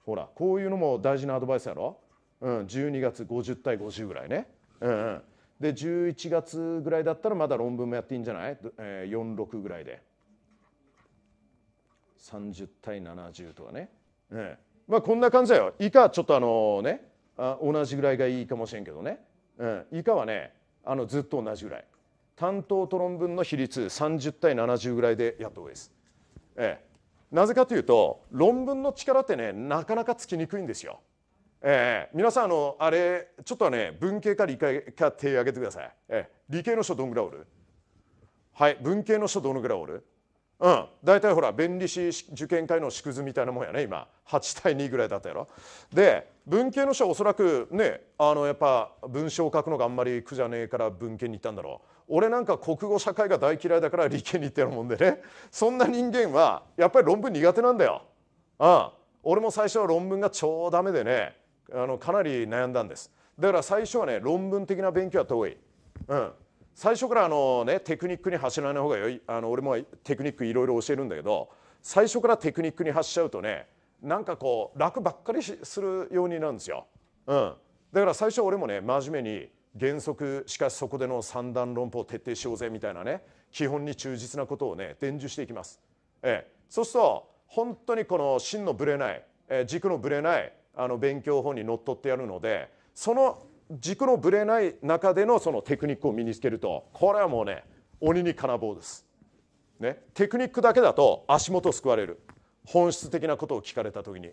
ほらこういうのも大事なアドバイスやろ、うん、12月50対50ぐらいね、うんうん、で11月ぐらいだったらまだ論文もやっていいんじゃない、えー、46ぐらいで30対70とかね、うんまあ、こんな感じだよ以下ちょっとあのねあ同じぐらいがいいかもしれんけどね、うん、以下はねあのずっと同じぐらい担当と論文の比率30対70ぐらいでやった方がいいです、ええ、なぜかというと論文の力ってねなかなかつきにくいんですよ、ええ、皆さんあのあれちょっとね文系か理系か手挙げてください、ええ、理系の人どんぐらいおるはい文系の人どのぐらいおるうん、大体ほら弁理士受験会の縮図みたいなもんやね今8対2ぐらいだったやろ。で文系の人はおそらくねあのやっぱ文章を書くのがあんまり苦じゃねえから文系に行ったんだろう。俺なんか国語社会が大嫌いだから理系に行ってるもんでねそんな人間はやっぱり論文苦手なんだよ。うん、俺も最初は論文が超ダメでねあのかなり悩んだんです。だから最初はね論文的な勉強は遠い。うん、最初からあの、ね、テクニックに走らない方がよいあの俺もテクニックいろいろ教えるんだけど最初からテクニックに走っちゃうとねなんかこう楽ばっかりするようになるんですよ。うん、だから最初俺もね真面目に原則しかしそこでの三段論法を徹底しようぜみたいなね基本に忠実なことをね伝授していきます。ええ、そうすると本当にこの芯のぶれない、え軸のぶれないあの勉強法にのっとってやるのでその軸のぶれない中でのそのテクニックを身につけるとこれはもうね鬼に金棒です、ね、テクニックだけだと足元を救われる本質的なことを聞かれた時に、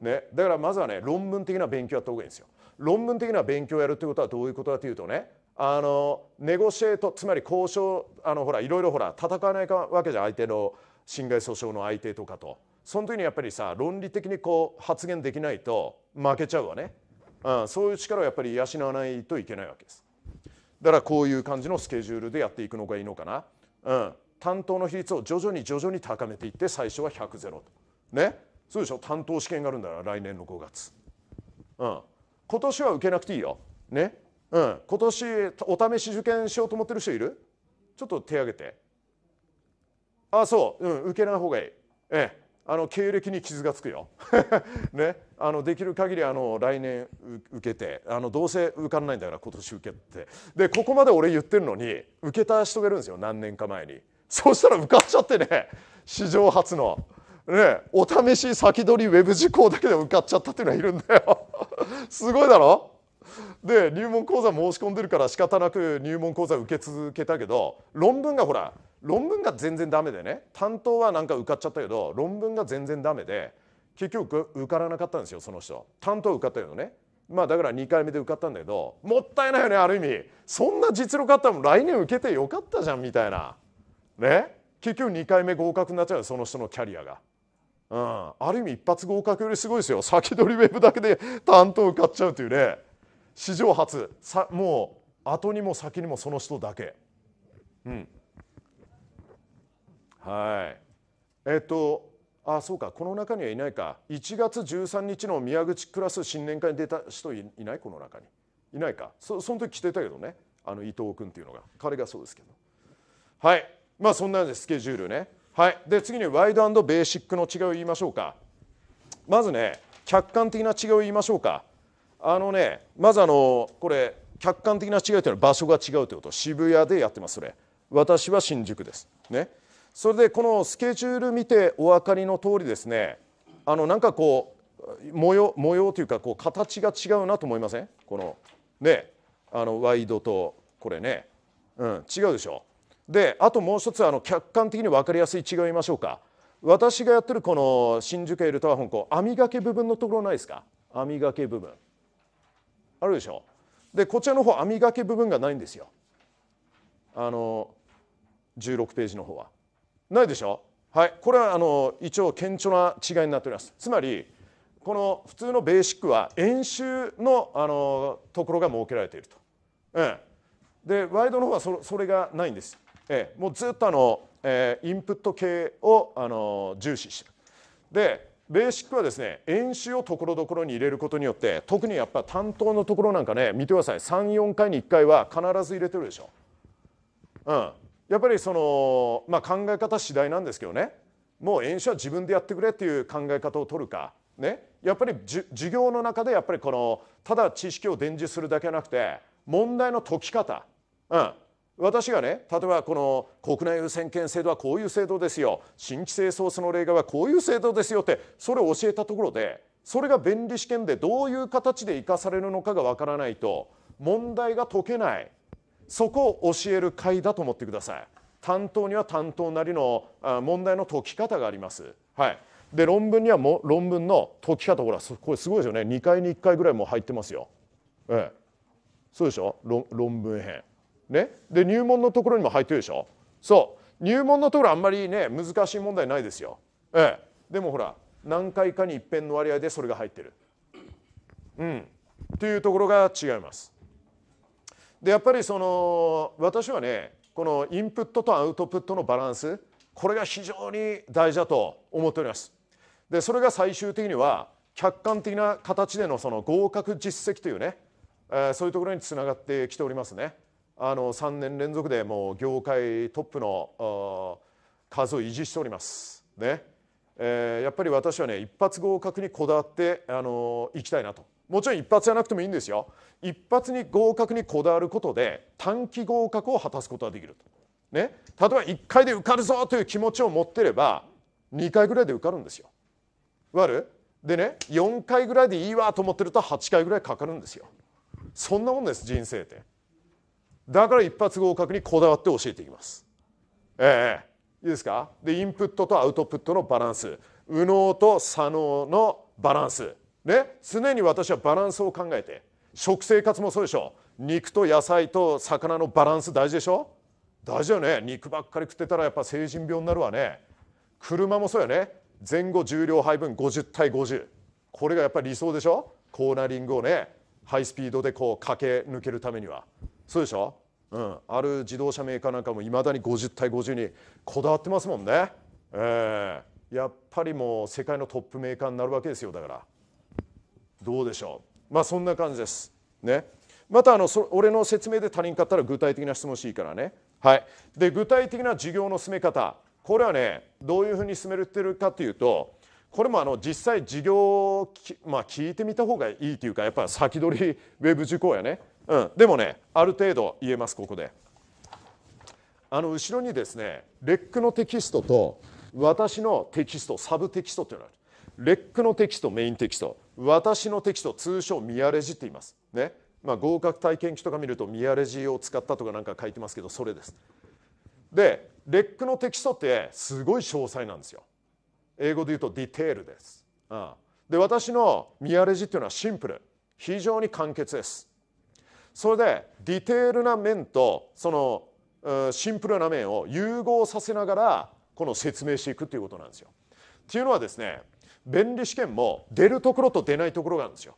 ね、だからまずはね論文的な勉強やった方がいいんですよ論文的な勉強をやるってことはどういうことかというとねあのネゴシエートつまり交渉あのほらいろいろほら戦わないわけじゃん相手の侵害訴訟の相手とかとその時にやっぱりさ論理的にこう発言できないと負けちゃうわねうん、そういう力をやっぱり養わないといけないわけですだからこういう感じのスケジュールでやっていくのがいいのかな、うん、担当の比率を徐々に徐々に高めていって最初は100ゼロとねそうでしょ担当試験があるんだから来年の5月、うん、今年は受けなくていいよねうん、今年お試し受験しようと思ってる人いるちょっと手挙げてあそう、うん、受けない方がいいええあの経歴に傷がつくよ、ね、あのできる限りあり来年受けてあのどうせ受かんないんだから今年受けてでここまで俺言ってるのに受けた人がいるんですよ何年か前にそしたら受かっちゃってね史上初の、ね、お試し先取りウェブ事項だけで受かっちゃったっていうのはいるんだよ すごいだろで入門講座申し込んでるから仕方なく入門講座受け続けたけど論文がほら論文が全然ダメでね担当はなんか受かっちゃったけど論文が全然ダメで結局受からなかったんですよその人担当受かったけどねまあだから2回目で受かったんだけどもったいないよねある意味そんな実力あったら来年受けてよかったじゃんみたいなね結局2回目合格になっちゃうその人のキャリアが。うん、ある意味一発合格よりすごいですよ先取りウェブだけで担当受かっちゃうというね史上初さもう後にも先にもその人だけ、うん、はいえっとあそうかこの中にはいないか1月13日の宮口クラス新年会に出た人いないこの中にいないかそその時来てたけどねあの伊藤君っていうのが彼がそうですけどはいまあそんなでスケジュールねはいで次にワイドベーシックの違いを言いましょうかまずね客観的な違いを言いましょうかあのねまずあのこれ客観的な違いというのは場所が違うということ渋谷でやってますそれ私は新宿ですねそれでこのスケジュール見てお分かりの通りですねあのなんかこう模様模様というかこう形が違うなと思いませんこのねあのワイドとこれね、うん、違うでしょであともう一つあの客観的に分かりやすい違いましょうか私がやってるこの新宿エルタワー香港網掛け部分のところないですか網掛け部分あるでしょでこちらの方網掛け部分がないんですよあの16ページの方はないでしょはいこれはあの一応顕著な違いになっておりますつまりこの普通のベーシックは演習のあのところが設けられていると、でワイドの方はそそれがないんです、ええ、もうずっとあの、えー、インプット系をあの重視してるでベーシックはですね演習をところどころに入れることによって特にやっぱ担当のところなんかね見てください34回に1回は必ず入れてるでしょ。うん、やっぱりその、まあ、考え方次第なんですけどねもう演習は自分でやってくれっていう考え方を取るか、ね、やっぱり授業の中でやっぱりこのただ知識を伝授するだけじゃなくて問題の解き方、うん、私がね例えばこの国内優先権制度はこういう制度ですよ新規性創生の例外はこういう制度ですよってそれを教えたところでそれが便利試験でどういう形で生かされるのかがわからないと問題が解けないそこを教える会だと思ってください担当には担当なりの問題の解き方があります、はい、で論文にはも論文の解き方ほらこれすごいですよね2回に1回ぐらいも入ってますよ、ええ、そうでしょ論文編ねで入門のところにも入ってるでしょそう入門のところあんまりね難しい問題ないですよ、ええ、でもほら何回かに一遍の割合でそれが入ってるうんというところが違いますでやっぱりその私はねこのインプットとアウトプットのバランスこれが非常に大事だと思っております。でそれが最終的には客観的な形でのその合格実績というね、えー、そういうところにつながってきておりますね。あの3年連続でもう業界トップの数を維持しております。ねえー、やっぱり私はね一発合格にこだわってあのいきたいなともちろん一発じゃなくてもいいんですよ一発に合格にこだわることで短期合格を果たすことができるね、例えば1回で受かるぞという気持ちを持ってれば2回ぐらいで受かるんですよ。わるでね4回ぐらいでいいわと思ってると8回ぐらいかかるんですよ。そんなもんです人生って。だから一発合格にこだわって教えていきます。ええー、いいですかでインプットとアウトプットのバランス右脳と左脳のバランスね、常に私はバランスを考えて食生活もそうでしょ肉と野菜と魚のバランス大事でしょ大事よね肉ばっかり食ってたらやっぱ成人病になるわね車もそうよね前後重量配分50対50これがやっぱり理想でしょコーナリングをねハイスピードでこう駆け抜けるためにはそうでしょ、うん、ある自動車メーカーなんかもいまだに50対50にこだわってますもんね、えー、やっぱりもう世界のトップメーカーになるわけですよだから。どうでしょうまあそんな感じです。ね、またあのそ俺の説明で他人んかったら具体的な質問していいからね。はい、で具体的な授業の進め方これはねどういうふうに進めてるかというとこれもあの実際授業を、まあ、聞いてみた方がいいというかやっぱ先取りウェブ受講やね、うん、でもねある程度言えますここであの後ろにですねレックのテキストと私のテキストサブテキストというのがあるレックのテキストメインテキスト私のテキスト通称ミアレジって言います、ねまあ、合格体験記とか見るとミアレジを使ったとかなんか書いてますけどそれですでレックのテキストってすごい詳細なんですよ英語で言うとディテールです、うん、で私のミアレジっていうのはシンプル非常に簡潔ですそれでディテールな面とそのシンプルな面を融合させながらこの説明していくということなんですよ。っていうのはですね便利試験も出るところと出ないところがあるんですよ。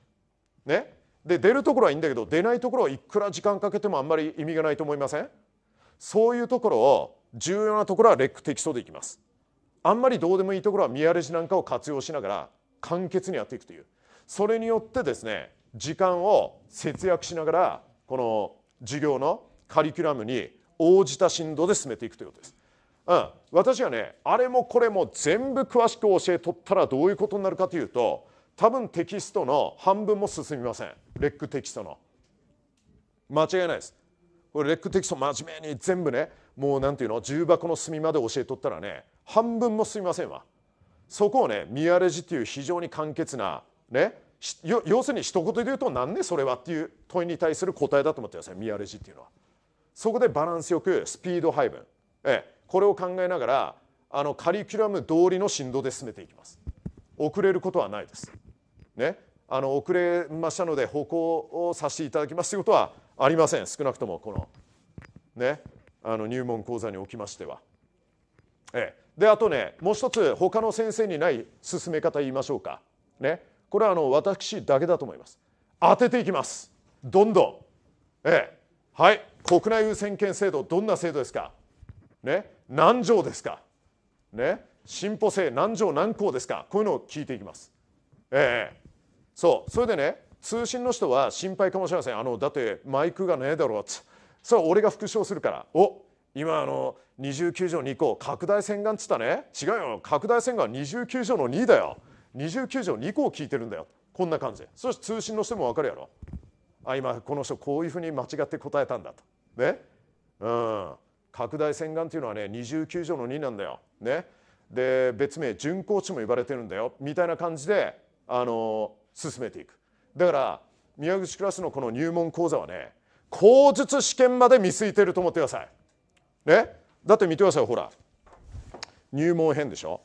ね、で出るところはいいんだけど出ないところはいくら時間かけてもあんまり意味がないと思いませんそういうところを重要なところはレック適当でいきます。あんまりどうでもいいところは見荒れジなんかを活用しながら簡潔にやっていくというそれによってですね時間を節約しながらこの授業のカリキュラムに応じた振動で進めていくということです。うん、私はねあれもこれも全部詳しく教えとったらどういうことになるかというと多分テキストの半分も進みませんレックテキストの間違いないですこれレックテキスト真面目に全部ねもう何ていうの重箱の隅まで教えとったらね半分も進みませんわそこをね宮レジっていう非常に簡潔なね要するに一言で言うと何でそれはっていう問いに対する答えだと思ってください宮レジっていうのはそこでバランスよくスピード配分ええこれを考えながらあのカリキュラム通りの振動で進めていきます遅れることはないです、ね、あの遅れましたので歩行をさせていただきますということはありません少なくともこの,、ね、あの入門講座におきましては。ええ、であとねもう一つ他の先生にない進め方言いましょうか、ね、これはあの私だけだと思います当てていきますどんどん、ええ、はい国内優先権制度どんな制度ですか、ね、何条ですか、ね、進歩性何条何項ですかこういうのを聞いていきます。ええー、そうそれでね通信の人は心配かもしれませんあのだってマイクがねえだろうってそれは俺が復唱するからお今あの29条2項拡大洗顔っつったね違うよ拡大線がは29条の2だよ29条2項を聞いてるんだよこんな感じそして通信の人も分かるやろあ今この人こういうふうに間違って答えたんだとねうん拡大洗顔というのはね29条の2なんだよ。ね、で別名準航地も呼ばれてるんだよみたいな感じであの進めていく。だから宮口クラスのこの入門講座はね口述試験まで見据えてると思ってください。ね、だって見てくださいほら入門編でしょ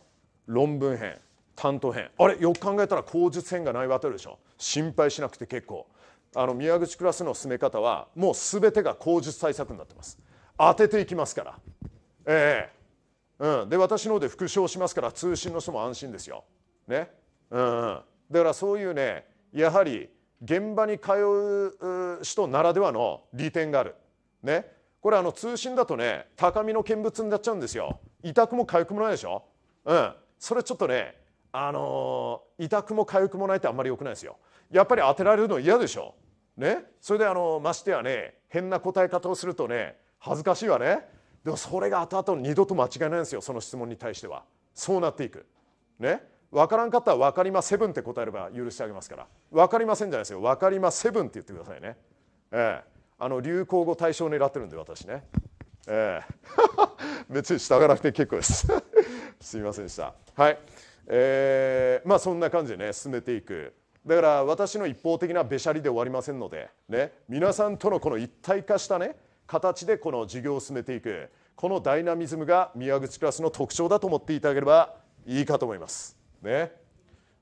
論文編担当編あれよく考えたら口述編がないわけでしょ心配しなくて結構あの宮口クラスの進め方はもう全てが口述対策になってます。当てていきますから、えーうん、で私の方で復唱しますから通信の人も安心ですよ。ねうん、うん、だからそういうねやはり現場に通う人ならではの利点がある。ね、これあの通信だとね高みの見物になっちゃうんですよ。痛くも痒くもないでしょ。うん、それちょっとね、あのー、痛くも痒くもないってあんまり良くないですよ。やっぱり当てられるの嫌でしょ。ね、それであのましてやね変な答え方をするとね恥ずかしいわねでもそれが後々二度と間違いないんですよその質問に対してはそうなっていくね分からんかったら分かりまブンって答えれば許してあげますから分かりませんじゃないですよ分かりまブンって言ってくださいねええあの流行語対象を狙ってるんで私ねええ別に 従わなくて結構です すいませんでしたはいえー、まあそんな感じでね進めていくだから私の一方的なべしゃりで終わりませんのでね皆さんとのこの一体化したね形でこの授業を進めていくこのダイナミズムが宮口クラスの特徴だと思っていただければいいかと思います。ね、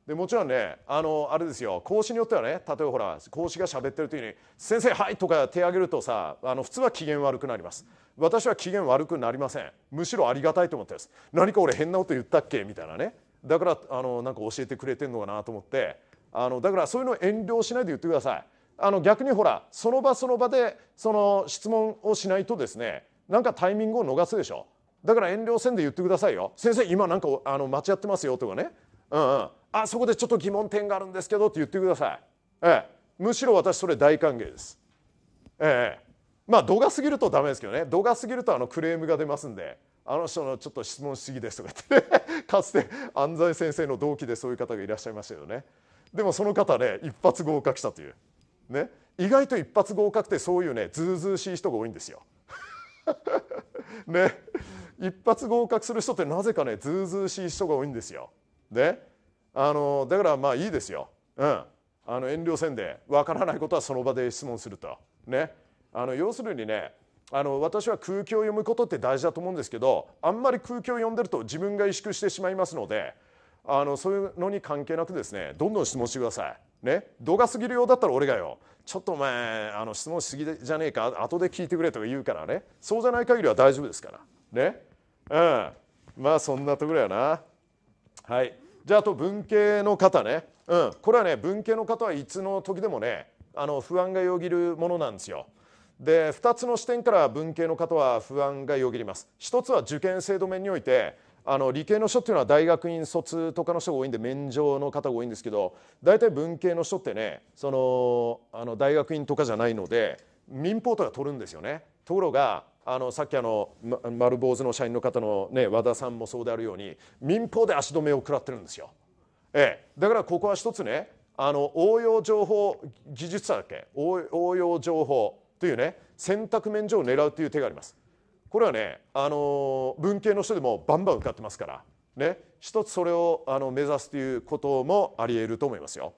でもちろんねあのあれですよ講師によってはね例えばほら講師が喋ってる時に「先生はい」とか手挙げるとさあの普通は機嫌悪くなります私は機嫌悪くなりませんむしろありがたいと思ってます何か俺変なこと言ったっけみたいなねだからあのなんか教えてくれてんのかなと思ってあのだからそういうのを遠慮しないで言ってくださいあの逆にほらその場その場でその質問をしないとですねなんかタイミングを逃すでしょだから遠慮せんで言ってくださいよ先生今なんかあの間違ってますよとかねうんうんあそこでちょっと疑問点があるんですけどって言ってください、ええ、むしろ私それ大歓迎です、ええ、まあ度が過ぎるとダメですけどね度が過ぎるとあのクレームが出ますんであの人のちょっと質問しすぎですとかって、ね、かつて安西先生の同期でそういう方がいらっしゃいましたけどねでもその方ね一発合格したという。ね、意外と一発合格ってそういうねずうずうしい人が多いんですよ。ね、一発合格する人ってなぜかねずうずうしい人が多いんですよ。ね、あのだからまあいいですよ。うん、あの遠慮せんで分からないことはその場で質問すると。ね、あの要するにねあの私は空気を読むことって大事だと思うんですけどあんまり空気を読んでると自分が萎縮してしまいますのであのそういうのに関係なくですねどんどん質問してください。ね、度が過ぎるようだったら俺がよちょっとお前あの質問しすぎじゃねえか後で聞いてくれとか言うからねそうじゃない限りは大丈夫ですからねうんまあそんなところやなはいじゃああと文系の方ね、うん、これはね文系の方はいつの時でもねあの不安がよぎるものなんですよで2つの視点から文系の方は不安がよぎります一つは受験制度面においてあの理系の人っていうのは大学院卒とかの人が多いんで免状の方が多いんですけど大体文系の人ってねそのあの大学院とかじゃないので民法とか取るんですよね。ところがあのさっきあの、ま、丸坊主の社員の方の、ね、和田さんもそうであるように民法で足止めを食らってるんですよ。ええ、だからここは一つねあの応用情報技術者だっけ応用情報というね選択免除を狙うという手があります。これはね、あの文系の人でもバンバン受かってますから、ね、一つそれをあの目指すということもありえると思いますよ。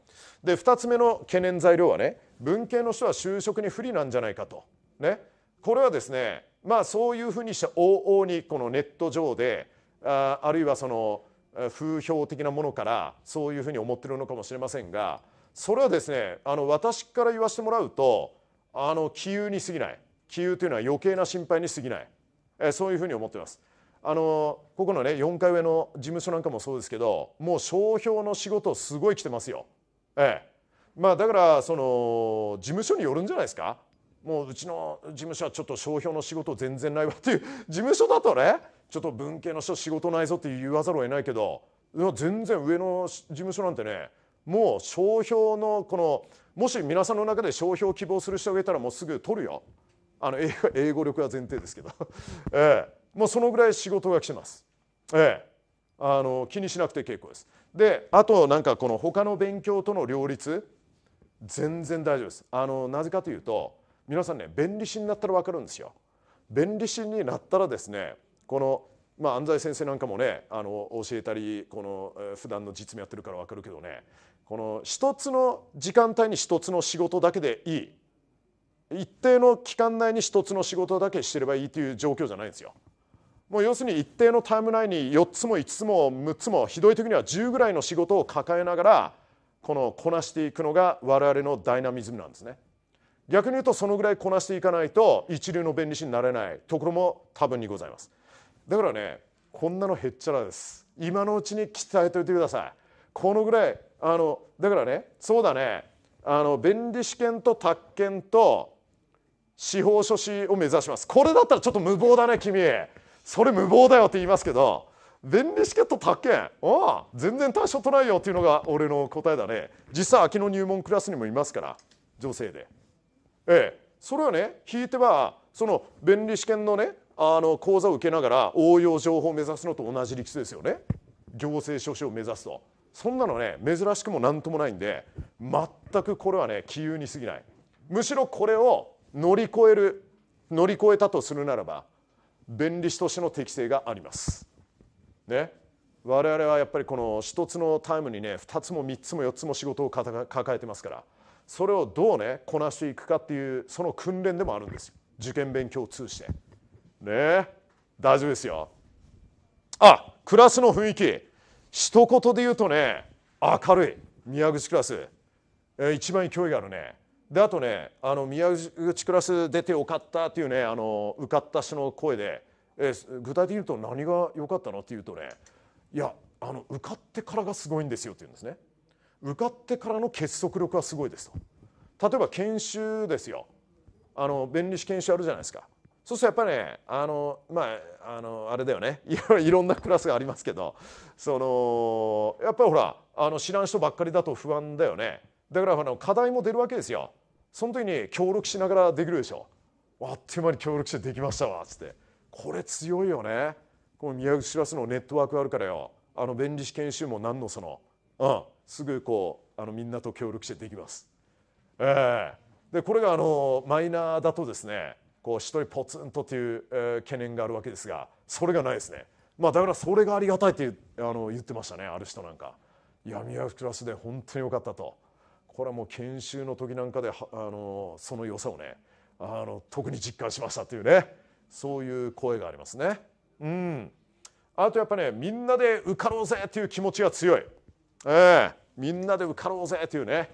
で2つ目の懸念材料はね文系の人は就職に不利なんじゃないかと。ね、これはですねまあそういうふうにして往々にこのネット上でああるいはその風評的なものからそういうふうに思ってるのかもしれませんがそれはですねあの私から言わせてもらうとあの杞憂に過ぎない杞憂というのは余計な心配に過ぎない。えそういうふうに思ってます。あのここのね4階上の事務所なんかもそうですけどもう商標の仕事すごい来てますよ。ええ、まあだからその事務所によるんじゃないですかもううちの事務所はちょっと商標の仕事全然ないわっていう事務所だとねちょっと文系の人仕事ないぞって言わざるを得ないけど全然上の事務所なんてねもう商標のこのもし皆さんの中で商標希望する人がいたらもうすぐ取るよ。あの英語力は前提ですけど、ええ、もうそのぐらい仕事が来てます。ええ、あの気にしなくて結構です。であとなんかこの他の勉強との両立全然大丈夫です。あのなぜかというと皆さんね弁理士になったら分かるんですよ。弁理士になったらですねこのまあ、安西先生なんかもねあの教えたりこの普段の実務やってるから分かるけどねこの一つの時間帯に一つの仕事だけでいい一定の期間内に一つの仕事だけしてればいいという状況じゃないんですよ。もう要するに一定のタイム内に4つも5つも6つもひどい時には10ぐらいの仕事を抱えながらこのこなしていくのが我々のダイナミズムなんですね。逆に言うとそのぐらいこなしていかないと一流の弁理士になれないところも多分にございます。だからねこんなのへっちゃらです。今のうちに鍛えておいてください。このぐらいあのだからねそうだねあの弁理士験と宅権と司法書士を目指しますこれだったらちょっと無謀だね君それ無謀だよって言いますけど便利チケット高けんあ全然対象取ないよっていうのが俺の答えだね実際秋の入門クラスにもいますから女性でええそれはね引いてはその便利試験のねあの講座を受けながら応用情報を目指すのと同じ理屈ですよね行政書士を目指すとそんなのね珍しくも何ともないんで全くこれはね杞憂に過ぎないむしろこれを乗り越える乗り越えたとするならば弁理士としての適性があります。ね、我々はやっぱりこの1つのタイムにね2つも3つも4つも仕事を抱えてますからそれをどうねこなしていくかっていうその訓練でもあるんですよ受験勉強を通じて。ね大丈夫ですよ。あクラスの雰囲気一言で言うとね明るい宮口クラス、えー、一番勢いがあるねであとねあの宮内クラス出てよかったっていうねあの受かった人の声で、えー、具体的に言うと何が良かったのって言うとねいやあの受かってからがすごいんですよって言うんですね受かってからの結束力はすごいですと例えば研修ですよあの弁理士研修あるじゃないですかそうするとやっぱりねあのまああのあれだよねいろんなクラスがありますけどそのやっぱりほらあの知らん人ばっかりだと不安だよねだからあの課題も出るわけですよその時に協力しながらできるでしょあっという間に協力してできましたわっつってこれ強いよねこの宮口しらすのネットワークあるからよあの弁理士研修も何のその、うん、すぐこうあのみんなと協力してできます。えー、でこれがあのマイナーだとですねこう一人ポツンとという、えー、懸念があるわけですがそれがないですね、まあ、だからそれがありがたいってあの言ってましたねある人なんか。いや宮口しらすで本当によかったと。これはもう研修の時なんかであのその良さをねあの特に実感しましたというねそういう声がありますね。うん、あとやっぱねみんなで受かろうぜという気持ちが強い、えー、みんなで受かろうぜというね、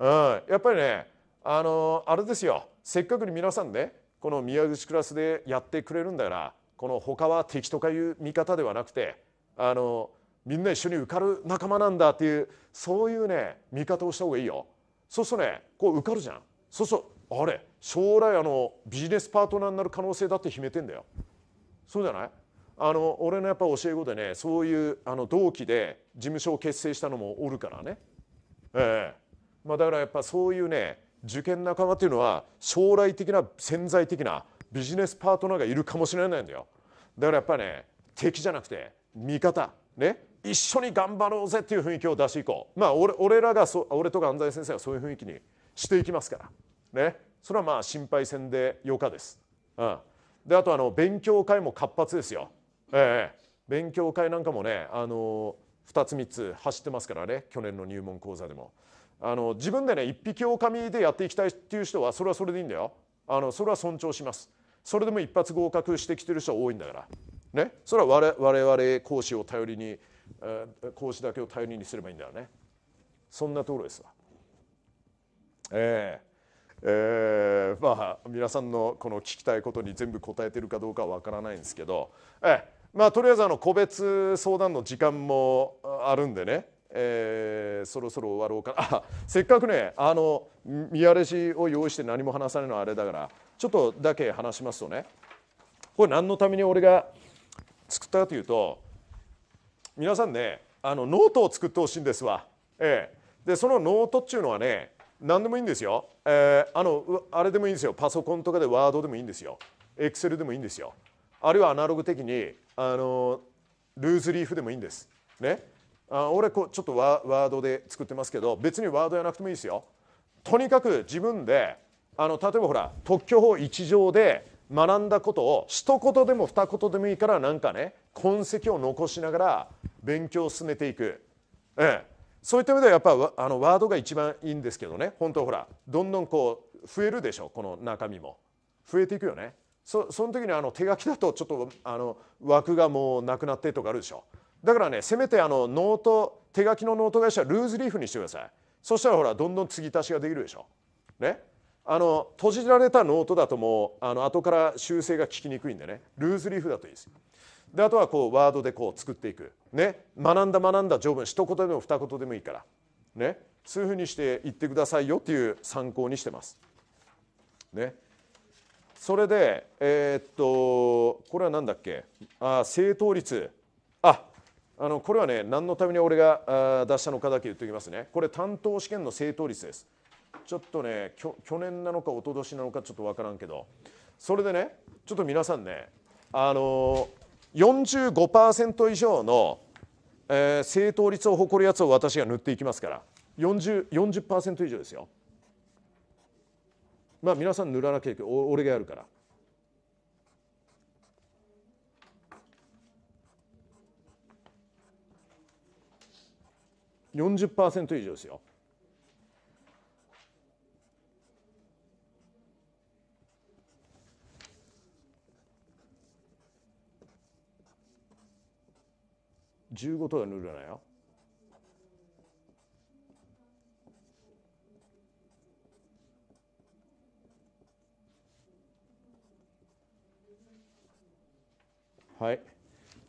うん、やっぱりねあのあれですよせっかくに皆さんねこの宮口クラスでやってくれるんだからこの他は敵とかいう見方ではなくてあのみんな一緒に受かる仲間なんだっていうそういうね見方をした方がいいよそうするとねこう受かるじゃんそうするとあれ将来あのビジネスパートナーになる可能性だって秘めてんだよそうじゃないあの俺のやっぱ教え子でねそういうあの同期で事務所を結成したのもおるからねええまあ、だからやっぱそういうね受験仲間っていうのは将来的な潜在的なビジネスパートナーがいるかもしれないんだよだからやっぱね敵じゃなくて味方ね一緒に頑張ろうぜっていう雰囲気を出していこうまあ俺俺らがそ俺とか安西先生はそういう雰囲気にしていきますからねそれはまあ心配せんでよかです、うん、であとあの勉強会も活発ですよええ勉強会なんかもねあの2つ3つ走ってますからね去年の入門講座でもあの自分でね一匹狼でやっていきたいっていう人はそれはそれでいいんだよあのそれは尊重しますそれでも一発合格してきてる人多いんだからねそれは我々講師を頼りに孔子だけを頼りにすればいいんだよねそんなところですわ。えーえー、まあ皆さんのこの聞きたいことに全部答えてるかどうかは分からないんですけど、えまあ、とりあえずあの個別相談の時間もあるんでね、えー、そろそろ終わろうかなあせっかくねあの見荒れしを用意して何も話さないのはあれだからちょっとだけ話しますとねこれ何のために俺が作ったかというと皆さんねあのノートを作ってほしいんですわ、ええ、でそのノートっていうのはね何でもいいんですよ、えー、あのあれでもいいんですよパソコンとかでワードでもいいんですよエクセルでもいいんですよあるいはアナログ的にあのルーズリーフでもいいんですねあ俺こちょっとワワードで作ってますけど別にワードやなくてもいいですよとにかく自分であの例えばほら特許法1条で学んだことを一言でも二言でもいいからなんかね痕跡を残しながら勉強を進めていく、ええ、そういった意味ではやっぱあのワードが一番いいんですけどね本当ほらどんどんこう増えるでしょこの中身も増えていくよねそその時にあの手書きだとちょっとあの枠がもうなくなってとかあるでしょだからねせめてあのノート手書きのノート会社ルーズリーフにしてくださいそしたらほらどんどん継ぎ足しができるでしょねあの閉じられたノートだともうあの後から修正が効きにくいんでねルーズリーフだといいですであとはこうワードでこう作っていくね学んだ学んだ条文一言でも二言でもいいからねそういうふうにして言ってくださいよっていう参考にしてますねそれでえー、っとこれは何だっけあ正答率ああのこれはね何のために俺が出したのかだけ言っておきますねこれ担当試験の正答率ですちょっとね去年なのか一昨年なのかちょっと分からんけどそれでねちょっと皆さんねあのー、45%以上の、えー、正答率を誇るやつを私が塗っていきますから 40%, 40以上ですよ。まあ皆さん塗らなきゃいけない俺がやるから。40%以上ですよ。15とかのルールなよ。はい、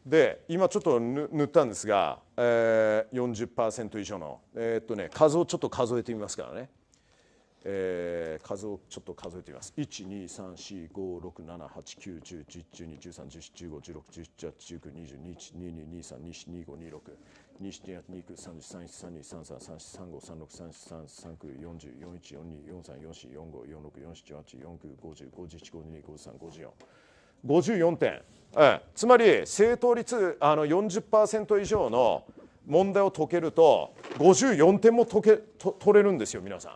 で今ちょっと塗ったんですが、えー、40%以上の、えー、っとね、数をちょっと数えてみますからねえー、数をちょっと数えてみます1 2 3 4 5 6 7 8 9 1 0 1 1 1 2 1 2 3 1 4 1 5 2 6 2 7 2 3 2 4 2 4 4 2 4 3 4 3 3 4 4 4 4 5 4 5 4 1 5 4 5 4点、ええ、つまり正答率あの40%以上の問題を解けると54点も解けと取れるんですよ皆さん。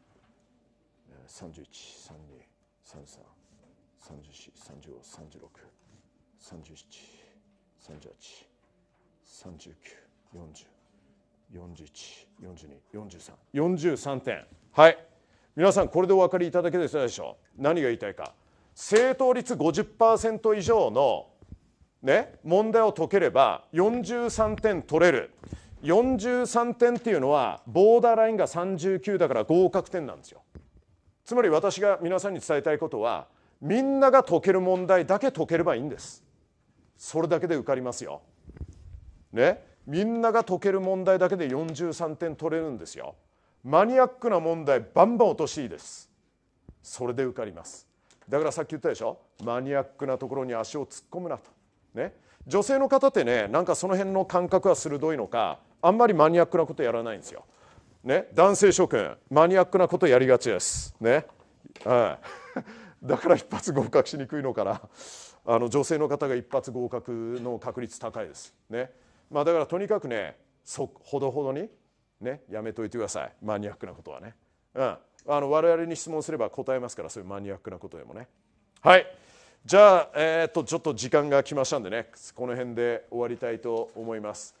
3 1 3 3 3 34 35 36 37 38 39 40 41 42 43 43点はい皆さんこれでお分かりいただけでしたでしょう何が言いたいか正答率50%以上のね問題を解ければ43点取れる43点っていうのはボーダーラインが39だから合格点なんですよつまり私が皆さんに伝えたいことはみんなが解ける問題だけ解ければいいんですそれだけで受かりますよ、ね、みんなが解ける問題だけで43点取れるんですよマニアックな問題バンバン落としていいですそれで受かりますだからさっき言ったでしょマニアックなところに足を突っ込むなとね女性の方ってねなんかその辺の感覚は鋭いのかあんまりマニアックなことやらないんですよね、男性諸君マニアックなことやりがちです、ねはい、だから一発合格しにくいのかなあの女性の方が一発合格の確率高いです、ねまあ、だからとにかくねそほどほどに、ね、やめといてくださいマニアックなことはね、うん、あの我々に質問すれば答えますからそういうマニアックなことでもねはいじゃあ、えー、っとちょっと時間が来ましたんでねこの辺で終わりたいと思います